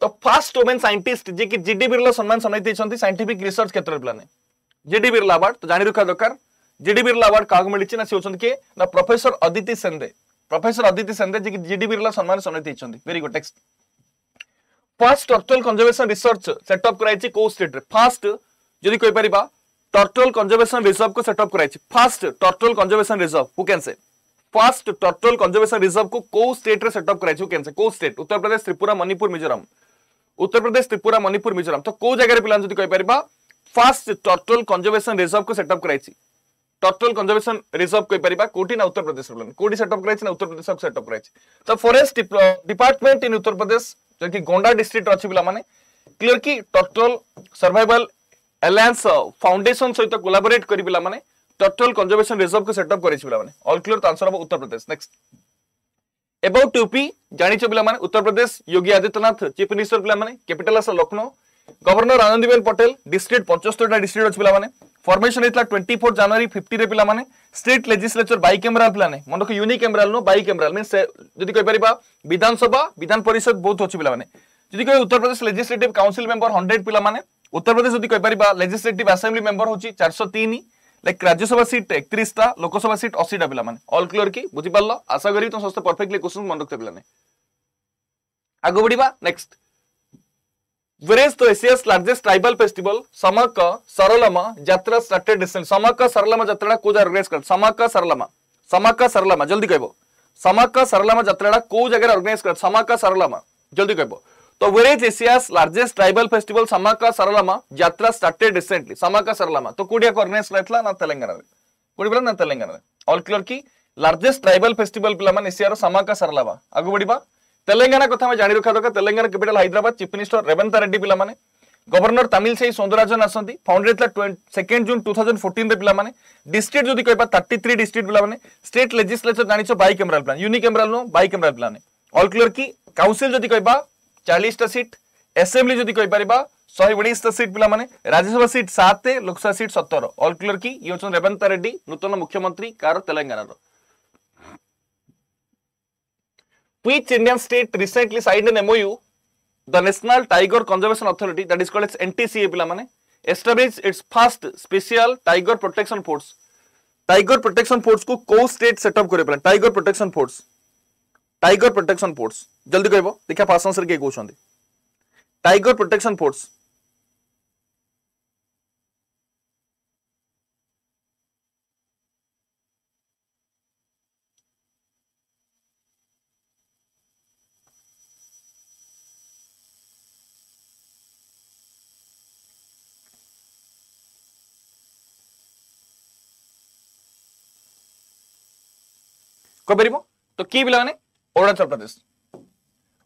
तो फास्ट ओमेन सैंटिस्ट जी जिडी बिर्ला सम्मान सम्मान सैंटिफिक रिसर्च क्षेत्र पाने जिडी बिर्ला आवार्ड तो जान रखा दरकार जिडी बिर्ला आवार्ड क्या मिली ना सी होती किए ना प्रफेसर अदिति सेंदे प्रफेसर अदिति सेंदे जी जिडी बिर्ला सम्मान सम्मानित very good next first turtle conservation research setup করাইছি কোউ স্টেটে ফার্স্ট যদি কই পারিবা টর্টল কনজরভেশন রিজর্ভ কো সেটআপ করাইছি first turtle conservation reserve who can say first turtle conservation reserve को কোউ स्टेट रे सेटअप कराई क्यों कैसे कोउ स्टेट उत्तर प्रदेश त्रिपुरा मणिपुर मिजोरम उत्तर प्रदेश त्रिपुरा मणिपुर मिजोरम तो कोउ जगह रे पिलान जदी कहि परबा फार्स्ट टर्टल कन्जर्वेशन रिजर्व को सेटअप कराई टोटल कंजर्वेशन रिजर्व कोई परबा कोठी ना उत्तर प्रदेश रे कोठी सेटअप कराई छ उत्तर प्रदेश सेटअप कराई छ तो फॉरेस्ट डिपार्टमेंट इन उत्तर प्रदेश जे कि गोंडा डिस्ट्रिक्ट अछि बला माने क्लियर कि टोटल सर्वाइवल एलायंस फाउंडेशन सहित कोलैबोरेट करि बला माने टोटल कंजर्वेशन रिजर्व को सेटअप करै छ बला माने ऑल क्लियर आंसर हो Uttar Pradesh next about UP जानिछ बला माने उत्तर प्रदेश योगी आदित्यनाथ चीफ मिनिस्टर बला माने capital is Lucknow governor Anandiben Patel district 75 district अछि बला माने फर्मेशन होता ट्वेंटी फोर जानुरी फिफ्टी पाने स्टेट लेजिस्लेचर बै कैमेराल पे मन रख यूनिक कैमेराल नु बै कैमेराल मीन जी कहीपर विधानसभा विधान परिषद बहुत अच्छी पे जी कह Uttar Pradesh legislative council member hundred पे मैंने उत्तर प्रदेश जो कहीपर लेजिस्लेट आसेंबली मेम्बर हूँ चार सौ तीन लाइक राज्यसभा सीट एक लोकसभा सीट अशीटा पिला मैंने अल् क्लीयर की बुझीपाल आशा करी तुम समस्त परफेक्टली क्वेश्चन मन रखते पे आगे बढ़िया नेक्स्ट तो वीरेश largest tribal festival Sammakka Saralamma यात्रा स्टार्टेड रिसेंट समक सरलम जात्रा को जगह ऑर्गेनाइज कर समक सरलम समक सरलम जल्दी कहबो समक सरलम जात्रा को जगह ऑर्गेनाइज कर समक सरलम जल्दी कहबो तो वीरेज Asia's largest tribal festival Sammakka Saralamma यात्रा स्टार्टेड रिसेंटली समक सरलम तो कोडिया को ऑर्गेनाइज करैतला ना तेलंगाना रे कोडी बला ना तेलंगाना रे ऑल क्लियर की लार्जेस्ट ट्राइबल फेस्टिवल पिला मान एशिया समक सरलम आगु बडीबा ତେଲେଙ୍ଗାନା କଥା ଆମେ ଜାଣି ରଖିବା ଦରକାର Telangana capital Hyderabad chief minister Revanth Reddy ପିଲାମାନେ ଗଭର୍ଣ୍ଣର ତାମିଲସାଇ ସୌନ୍ଦରାଜନ ଆସନ୍ତି ଫାଉଣ୍ଡର ହେଇଥିଲା ସେକେଣ୍ଡ ଜୁନ୍ ଟୁ ଥାଉଜେଣ୍ଡ ଫୋର୍ଟିନ୍ରେ ପିଲାମାନେ ଡିଷ୍ଟ୍ରିକ୍ଟ ଯଦି କହିବା ଥାର୍ଟି ଥ୍ରୀ ଡିଷ୍ଟ୍ରିକ୍ଟ ପିଲାମାନେ ଷ୍ଟେଟ୍ ଲେଜିସ୍ଲେଚର ଜାଣିଛ bicameral plan unicameral ନୁହଁ bicameral plan all clear କି କାଉନସିଲ ଯଦି କହିବା ଚାଳିଶଟା ସିଟ୍ ଆସେମ୍ବ୍ଲି যদি কইপারিবা 119টা সিট পিলা মানে Rajya Sabha seat 7 Lok Sabha seat 17 all clear কি ইয়ে হচ্ছেন রেবন্ত রেড্ডি নূতন মুখ্যমন্ত্রী কার তেলেঙ্গানার Which Indian state recently signed an MOU, the National Tiger Conservation Authority, that is called its NTCA, pilamane, established its first special tiger protection force. Tiger protection force को कौ state setup करे पले tiger protection force tiger protection force जल्दी कहबो देखा fast answer के कहउछंदी tiger protection force तो कि पे Arunachal Pradesh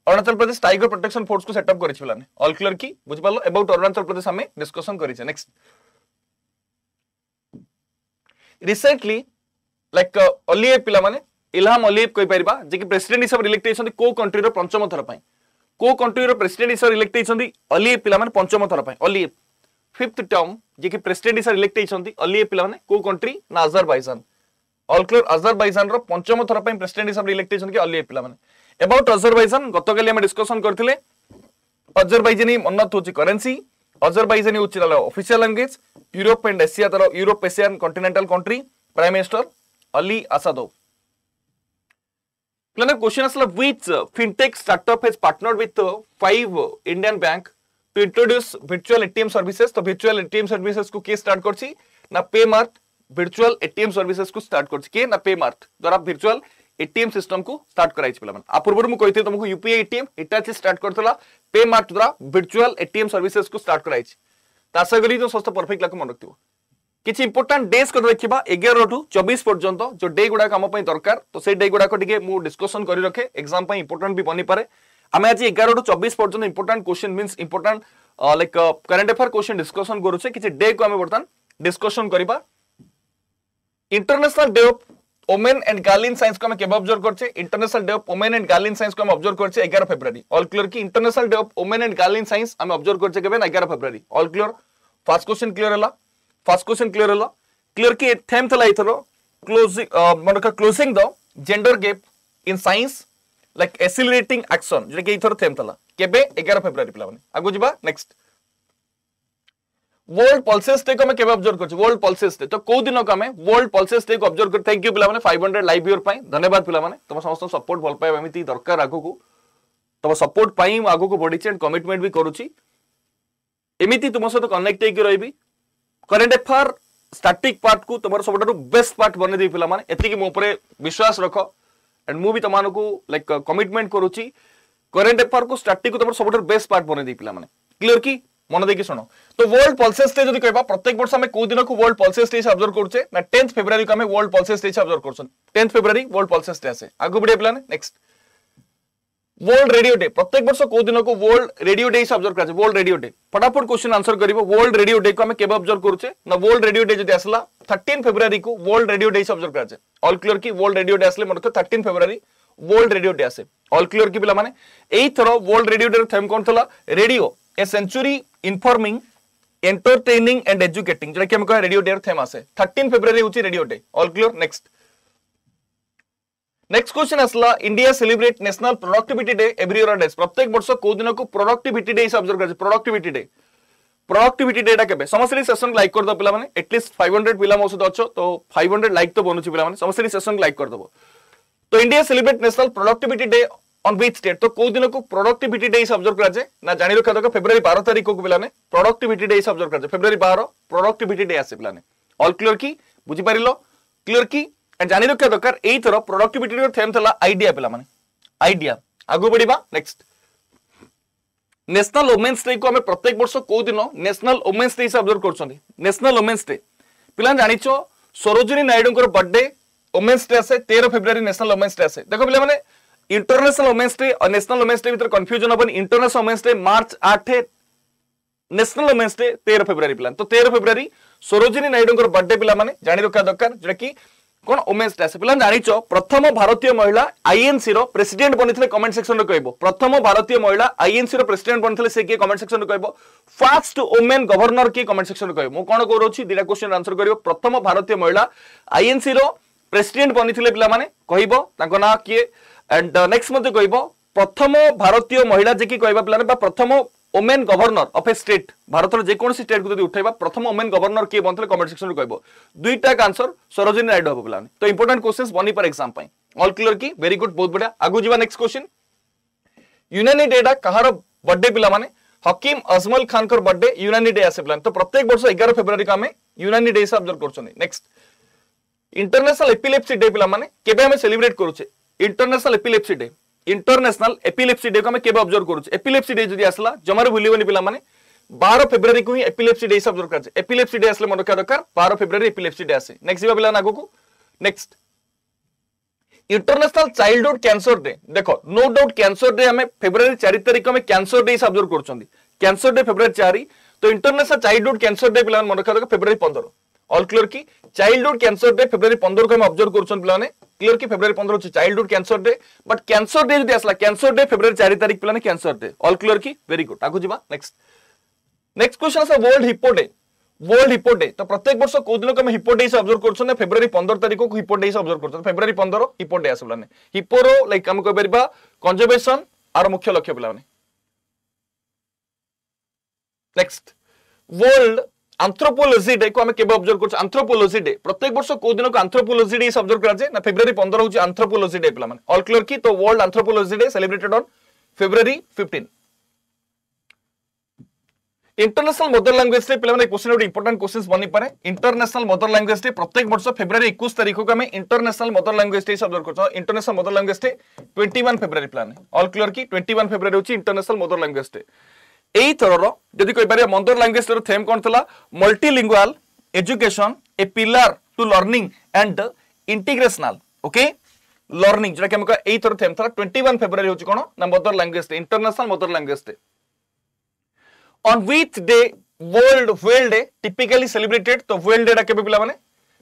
Arunachal Pradesh tiger protection force को सेटअप करी पे अबाउट अरुणाचल प्रदेश हमें डिस्कशन कर रिसेंटली लाइक अलीए पे इलाम अलीब कही पार्बा जी प्रेसीडेट हिसाब से इलेक्ट होती कौ कंट्री रंचम थर पर कौ कंट्री रेसीडेट हिसाब से इलेक्ट होती अलीए पे पंचम थर पर अलीए फिफ्थ टर्म जी प्रेसीडेट हिसाब से इलेक्ट होती अलीए पे कौ कंट्री नाजर অলক্লেভ আজারবাইজানর পঞ্চম থর পাই প্রেসিডেন্ট হিসাবে ইলেক্ট হয়েছেন অলি এপিলা মানে এবাউট আজারবাইজান গতকালি আমি ডিসকশন করলে আজারবাইজানি মন্নত হচ্ছে করেন্সি আজারবাইজানি হচ্ছে তার official language Europe and Asia তার Europe Asian continental country prime minister Ali Asadov Planner question is which fintech startup has partnered with five Indian bank to introduce virtual ATM services. तो virtual ATM services को किस start कर ची ना Paymart virtual ATM services को start करछि के ना paymark द्वारा virtual एटीएम सिस्टम को start कराइछि पिलामन आ पूर्व मु कहिथे तुमको यूपीआई एटीएम इटा से स्टार्ट करथला paymark द्वारा virtual एटीएम सर्विसेस को start कराइछि तासा गली जो सस्त परफेक्ट लाख मन रखथिबो किसी इंपोर्टां डेज को देखा एगार रू चबीस पर्यटन जो डे गुड़ाक आम दरकार तो से डे गुडा गुड़ाक डिस्कसन कर रखे एक्जाम इंपोर्टां भी बनी पाए आम आज एगार रू चबीस पर्यटन important question mean important like current affair question discussion करुचे किसी डे को आम बर्तमान डिस्कसन करवा international day of women and girl in science আমি কেবে অবজার্ভ করছে international day of women and girl in science আমি অবজার্ভ করছে এগারো ফেব্রুয়ারি অল ক্লিয়ার কি international day of women and girl in science আমি অবজার্ভ করছে কেবে এগারো ফেব্রুয়ারি all clear first question clear হল ফার্স্ট কোশ্চেন ক্লিয়ার হল ক্লিয়ার কি থেম লা এইথর ক্লোজিং মনে closing the gender gap in science like accelerating action যেটা কি এইথর থেম লা কেবে এগারো ফেব্রুয়ারি পিলা মানে আগে যা নেক্সট world pulses टे को मैं केबे ऑब्जर्व करछु world pulses टे तो को दिन को हमें world pulses टे को ऑब्जर्व कर थैंक यू पिला माने 500 लाइव व्यूअर पाई धन्यवाद पिला माने तुम समस्त सपोर्ट भल पाए एमिति दरकार आगो को तुम सपोर्ट पाई आगो को बॉडी चेंज कमिटमेंट भी करूची एमिति तुम सहित तो कनेक्ट होकर रही करेन्ट एफआर स्टाटिक पार्ट को तुम सब बेस्ट पार्ट बनईदेवी पाने एति मो विश्वास रख एंड मु भी तुम लाइक कमिटमेंट करुच्ची करेन्ट एफआर को स्टाटिक तुम सब बेस्ट पार्ट बनईदेवी पाने क्लीयर की मन देखिए शुण तो वर्ल्ड पल्सेस डे जो कह प्रत्येक वर्ष आम कौ दिन को वर्ल्ड पल्सेस डे अब्जर्व करे ना टेन्थ फेब्रुआरी को वर्ल्ड पल्सेस डे अब्जर्व कर tenth February world pulses day आसे आगे बढ़िया पाला नेक्स्ट वर्ल्ड रेडियो डे प्रत्येक वर्ष कौ दिन को वर्ल्ड रेडियो डे अब्जर्व कर वर्ल्ड रेडियो डे फटाफट क्वेश्चन आंसर कर वर्ल्ड रेडियो डे को आम के अब्जर्व ना वर्ल्ड रेडियो डे जो आसला थर्टन फेब्रुआरी को वर्ल्ड रेडियो डे अब्जर्व कराए अल क्लियर की वर्ल्ड रेडियो डे आसे मन रखे thirteen February world radio day आसे अल क्लियर की पाला मैंने यही थर वर्ल्ड रेडियो डे थेम कौन थी radio a century informing entertaining and educating যেটা কি আমরা রেডিও ডে এর থিম আছে 13 ফেব্রুয়ারি হচ্ছে radio day all clear next next question আসলা India celebrate national productivity day every year days প্রত্যেক বর্ষ কোউ দিনকু প্রোডাক্টিভিটি ডে অবজর্ভ করা প্রোডাক্টিভিটি ডে প্রোডাক্টিভিটি ডেটা কেবে সমস্ত সেসন লাইক করে দাও পিলামানে এটলিস্ট 500 পিলা মো সহ অছ তো 500 লাইক তো বনুছি পিলামানে সমস্ত সেসন লাইক করে দাও তো India celebrate national productivity day on which date तो को दिन को प्रोडक्टिविटी डे ऑब्जर्व करा जाए ना जानि रखा दरकार फेब्रुआरी 12 तारीख को पिलाने प्रोडक्टिविटी डे ऑब्जर्व करा जाए फेब्रुआरी 12 प्रोडक्टिविटी डे आसे पिलाने ऑल क्लियर की बुझी परिलो क्लियर की एंड जानि रखा दरकार एई तरह प्रोडक्टिविटी रो थेम थला आईडिया पिला माने आईडिया आगु बढ़ीबा नेक्स्ट नेशनल वुमेन्स डे को हमें प्रत्येक वर्ष को दिन नेशनल वुमेन्स डे से ऑब्जर्व करछनी नेशनल वुमेन्स डे पिला जानिचो सरोजिनी नायडू को बर्थडे वुमेन्स डे से 13 फेब्रुआरी नेशनल वुमेन्स डे से देखो पिला माने इंटरनेशनल वोमेन्स डे और नेशनल वोमेन्स डे भीतर कंफ्यूजन हबन इंटरनेशनल वोमेन्स डे मार्च आठ ন্যাশনাল ওমেন্স ডে তের ফেব্রুয়ারি পিলা তো তের ফেব্রুয়ারি সরোজিনী নাইডুঙ্কর বার্থডে পিলা মানে জানি রখা দরকার যেটা কি কোন ওমেন্স ডে আসে পিলা জানিছ প্রথম ভারতীয় মহিলা আইএনসি র প্রেসিডেন্ট বনিলে কমেন্ট সেকশন রে কইব প্রথম ভারতীয় মহিলা আইএনসি র প্রেসিডেন্ট বনিলে সে কি কমেন্ট সেকশন রে কইব ফার্স্ট ওমেন গভর্নর কি কমেন্ট সেকশন রে কইব মু কোন করছি দিটা কোশ্চেন আনসার করিব প্রথম ভারতীয় মহিলা আইএনসি র প্রেসিডেন্ট বনিলে পিলা মানে কইব তাঙ্ক না কি ଆଣ୍ଡ ନେକ୍ସଟ ମଧ୍ୟ କହିବ ପ୍ରଥମ ଭାରତୀୟ ମହିଳା ଯେ କି କହିବା ପିଲାମାନେ ବା ପ୍ରଥମ woman governor of a state ভারতের যেকোন স্টেট যদি উঠাইবা প্রথম ওমেন গভর্নর কি বনলে কমেন্ট সেকশন কহব দুইটা আনসর সরোজিনী নাইডু হব পিলা তো ইম্পর্টাট কোশ্চেন বনি পার এক্সাম পাই অল ক্লিয়ার কি ভেরি গুড বহুত বড়িয়া আগু যা নেক্সট কোশ্চেন ইউনানি ডেটা কাহার বার্থডে পিলা মানে হকিম আজমল খানকর বার্থডে ইউনানি ডে আসে পিলা তো প্রত্যেক বর্ষ এগার ফেব্রুয়ারি আমি ইউনানি ডে হিসাব অবজর্ভ করছেন নেক্সট ইন্টারন্যাশনাল এপিলেপসি ডে পিলা মানে কেবে আমি সেলিব্রেট করুছে international epilepsy day international epilepsy day কু আমি কেবে অবজর্ভ করছি এপিলেপসি ডে যদি আসলা জমার ভুলবনি পিলা মানে বার ফেব্রুয়ারি কু এপিলেপসি ডে হিসাব দরকার এপিলেপসি ডে আসলে মনে রাখা দরকার বার ফেব্রুয়ারি এপিলেপসি ডে আসে নেক্সট যা পিলা আগুকু next international childhood cancer day দেখ নো ডাউট ক্যান্সর ডে আমি ফেব্রুয়ারি চারি তারিখ আমি ক্যান্সর ডে হিসাব অবজর্ভ করছেন ক্যান্সর ডে ফেব্রুয়ারি চারি তো ইন্টরন্যাশনাল চাইল্ডহুড ক্যান্সর ডে পিলা মনে রাখা দরকার ফেব্রুয়ারি পনেরো অল ক্লিয়ার কি চাইল্ডহুড ক্যান্সর ডে ফেব্রুয়ারি পনেরো আমি অবজর্ভ করছেন পিলা ক্লিয়ার কি ফেব্রুয়ারি পনেরো হচ্ছে childhood cancer day but cancer day যদি আসলা ক্যান্সর ডে ফেব্রুয়ারি চারি তারিখ পিলানে ক্যান্সর ডে অল ক্লিয়ার কি ভেরি গুড আগে যা নেক্সট নেক্সট কোশ্চেন আসে world hippo day world hippo day तो प्रत्येक वर्ष कौ दिन को हिपो डे अब्जर्व कर फेब्रुआरी पंद्रह तारीख को हिपो डे अब्जर्व कर फेब्रुआरी पंद्रह हिपो डे आसने हिपोर लाइक आम कह कंजर्वेशन आर मुख्य लक्ष्य पे नेक्स्ट वर्ल्ड आंथ्रोपोलोजी डे को हमें केबे ऑब्जर्व करछ आंथ्रोपोलोजी डे प्रत्येक वर्ष को दिन को आंथ्रोपोलोजी डे ऑब्जर्व करा जाय ना फेब्रुअरी 15 होची आंथ्रोपोलोजी डे पला माने ऑल क्लियर की तो world anthropology day celebrated on February 15 international mother language day पला माने क्वेश्चन बड इंपोर्टेंट क्वेश्चंस बनि पारे इंटरनेशनल मदर लैंग्वेज डे प्रत्येक वर्ष फेब्रुअरी 21 तारीख को हमें international mother language day observe करछ international mother language day 21 February पला ऑल क्लियर की 21 फेब्रुअरी होची इंटरनेशनल मदर लैंग्वेज डे ଏଇଥରର ଯଦି କହିପାରିବା ମନ୍ଦର ଲାଙ୍ଗୁଏଜର ଥେମ୍ କ'ଣ ଥିଲା multilingual education a pillar to learning and intergenerational okay learning ଯେଉଁଟାକି ଆମେ କହିବା ଏଇଥର ଥେମ୍ ଥିଲା ଟ୍ୱେଣ୍ଟି ୱାନ୍ ଫେବୃଆରୀ ହେଉଛି କ'ଣ ନା mother language day international mother language day on with day world whale day typically celebrated to whale day কেবে পিলা মানে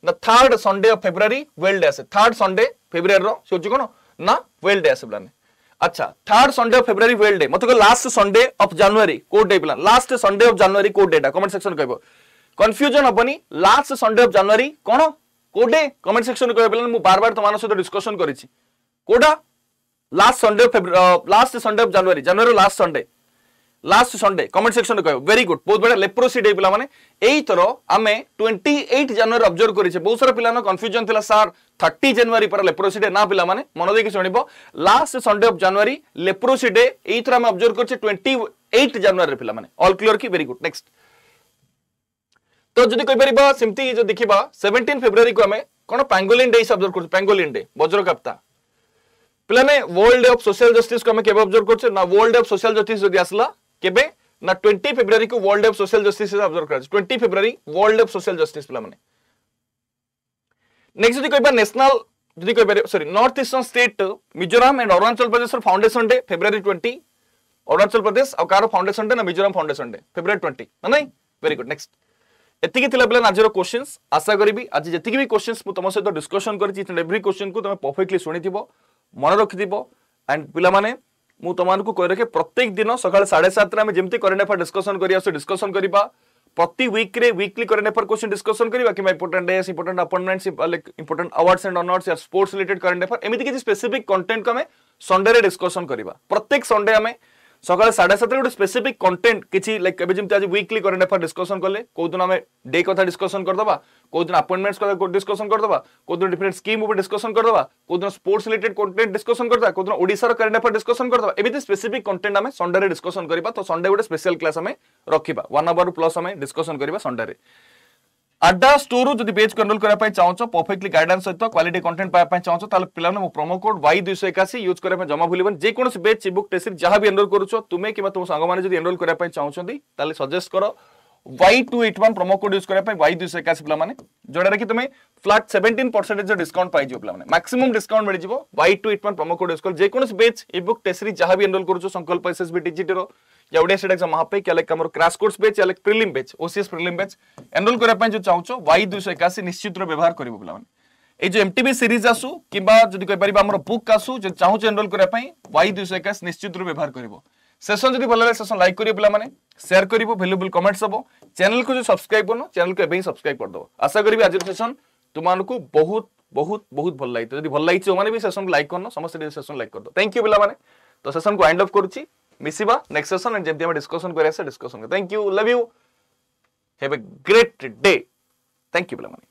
না third Sunday of February whale day আসে থার্ড সনডে ফেব্রুয়ারি র সে হচ্ছে কোন না ওয়েল ডে আসে পিলা মানে আচ্ছা third Sunday of February whale day মতো লাস্ট সন্ডে অফ জানুয়ারি কোড ডে পিলা লাস্ট সন্ডে অফ জানুয়ারি কোড ডেটা কমেন্ট সেকশন কইব কনফ্যুজন হবনি লাস্ট সন্ডে অফ জানুয়ারি কোন কোড ডে কমেন্ট সেকশন কইব পিলা মু বারবার তোমার সহ ডিসকশন করেছি কোডা last Sunday of February last Sunday of January January last Sunday last Sunday comment section में कहो वेरी गुड बहुत बड़ा लेप्रोसी डे पिला माने एई तरो आमे 28 जनवरी ऑब्जर्व बहुत सारा पिलानो कन्फ्यूजन थिला सर 30 जनवरी पर लेप्रोसी डे ना पे मन देखिए सुनिबो last Sunday of January leprosy day एई तरो आमे ऑब्जर्व करछे 28 जनवरी पिला माने all clear very good next तो जदि कहि परबा सिमति जो देखिबा 17 फेब्रुअरी को आमे कोन पेंगोलिन डे ऑब्जर्व करछ पेंगोलिन डे वज्रकाप्ता पिलाने world day of social justice को आमे केबे ऑब्जर्व ना वर्ल्ड डे ऑफ जस्टिस जदि आसला के ना 20 फेब्रुवारी को world of social justice observe करा 20 February world of social justice पिला माने नेक्स्ट जदि कहबा नेशनल जदि कहबा sorry north eastern state Mizoram and Arunachal Pradesh foundation day February 20 Arunachal Pradesh आ कार फाउंडेशन डे ना मिजोरम फाउंडेशन डे फेब्रुवारी 20 ना नहीं वेरी गुड नेक्स्ट এতিকি থিলা পিলা আজর কোশ্চেন্স আশা করিবি আজ যেতিকি বি কোশ্চেন্স মু তোম সহিত ডিসকশন করিছি ইচ এন্ড এভরি কোশ্চেন কু তুমি পারফেক্টলি শুনিথিব মনে রাখিথিব এন্ড तुमको कह रखे प्रत्येक दिन सका साढ़े सात जमी करेन्ट एफेयर डिस्कसन कर डिस्कसन करवा प्रति विक्रे weekly current affair question discussion करवा कि important days important appointments important awards and honours या स्पोर्ट्स रिलेटेड करेन्ट एफेयर एमती किसी स्पेसीफिक कंटेन्ट को आम संडे डिस्कसन करवा प्रत्येक संडे आम সকাল 7:30 এ একটা স্পেসিফিক কন্টেন্ট কিছু লাইক এবিজি উইকলি কারেন্ট ফর ডিসকাশন করলে কোত না আমি ডে কথা ডিসকাশন কর দবা কোত না অ্যাপয়েন্টমেন্টস কর গ ডিসকাশন কর দবা কোত না डिफरेंट স্কিম ওপরে ডিসকাশন কর দবা কোত না স্পোর্টস रिलेटेड কন্টেন্ট ডিসকাশন কর দবা কোত না ওডিশার কারেন্ট ফর ডিসকাশন কর দবা এবি তে স্পেসিফিক কন্টেন্ট আমি সানডে রে ডিসকাশন করিবা তো সানডে গুড স্পেশাল ক্লাস আমি রাখকিবা 1 আওয়ার প্লাস আমি ডিসকাশন করিবা সানডে রে আড্ডা স্টোরু যদি পেজ কন্ট্রোল করা পাই চাহুছ পরফেক্টলি গাইডেন্স সহ কোয়ালিটি কন্টেন্ট পাওয়া পাই চাহুছ তাহলে পিলানে মো প্রোমো কোড ওয়াই দুইশ একাশি ইউজ করা পাই জমা ভুলবেন যে কোনসি পেজ চিবুক টেসির যাহা বি এনরোল করুছ তুমি কিংবা তোমার সাংমানে যদি এনরোল করা পাই চাহুছন্তি তাহলে সাজেস্ট করো Y two eight one promo code use করা পাই ওয়াই দুইশ একাশি পিলামানে যোটারে কি তুমি ফ্লাট সেভেন্টিন পরসেন্টেজ ডিসকাউন্ট পাইଯିବ ପିଲାମାନେ ମ୍ୟାକ୍ସିମମ୍ ଡିସକାଉଣ୍ଟ ମିଳିଯିବ Y two eight one promo code use କଲେ ଯେକୌଣସି ବେଚ୍ ଇ ବୁକ୍ ଟେସରୀ ଯାହା ବି ଏନରୋଲ କରୁଛୁ ସଂକଳ୍ପ ଏସ୍ଏସ୍ ବି ଡିଜିଟିର या ओडिया स्टेट एक्जाम महापैक अलग कमर क्रैश कोर्स बेच अलग प्रिलिम बेच ओसीएस प्रिलिम बेच एनरोल करने जो चाहूँ वाई दुई एकाशी निश्चित व्यवहार कर पाने जो एमटीबी सीरीज आसू कि कहीपर आम बुक आसू जो चाहूँ एनरोल करने वाई दुई एकाशी निश्चित व्यवहार कर सेसन जब भल सेसन लाइक करेंगे पे सेयार कर भैल्युबल कमेंट्स हम चैनल को जो सब्सक्राइब करना चैनल को सब्सक्राइब करदेव आशा करी आज सेसन तुमको बहुत बहुत बहुत भल लगी जब भल लगी मैंने भी सेसन को लाइक करन समस्त सेसन लाइक कर थैंक यू पिला तो सेसन को एंड अफ करुच्ची मिसवा नेक्स्ट सेसन एंड जब डिस्कसन कर discussion thank you love you have a great day thank you पिला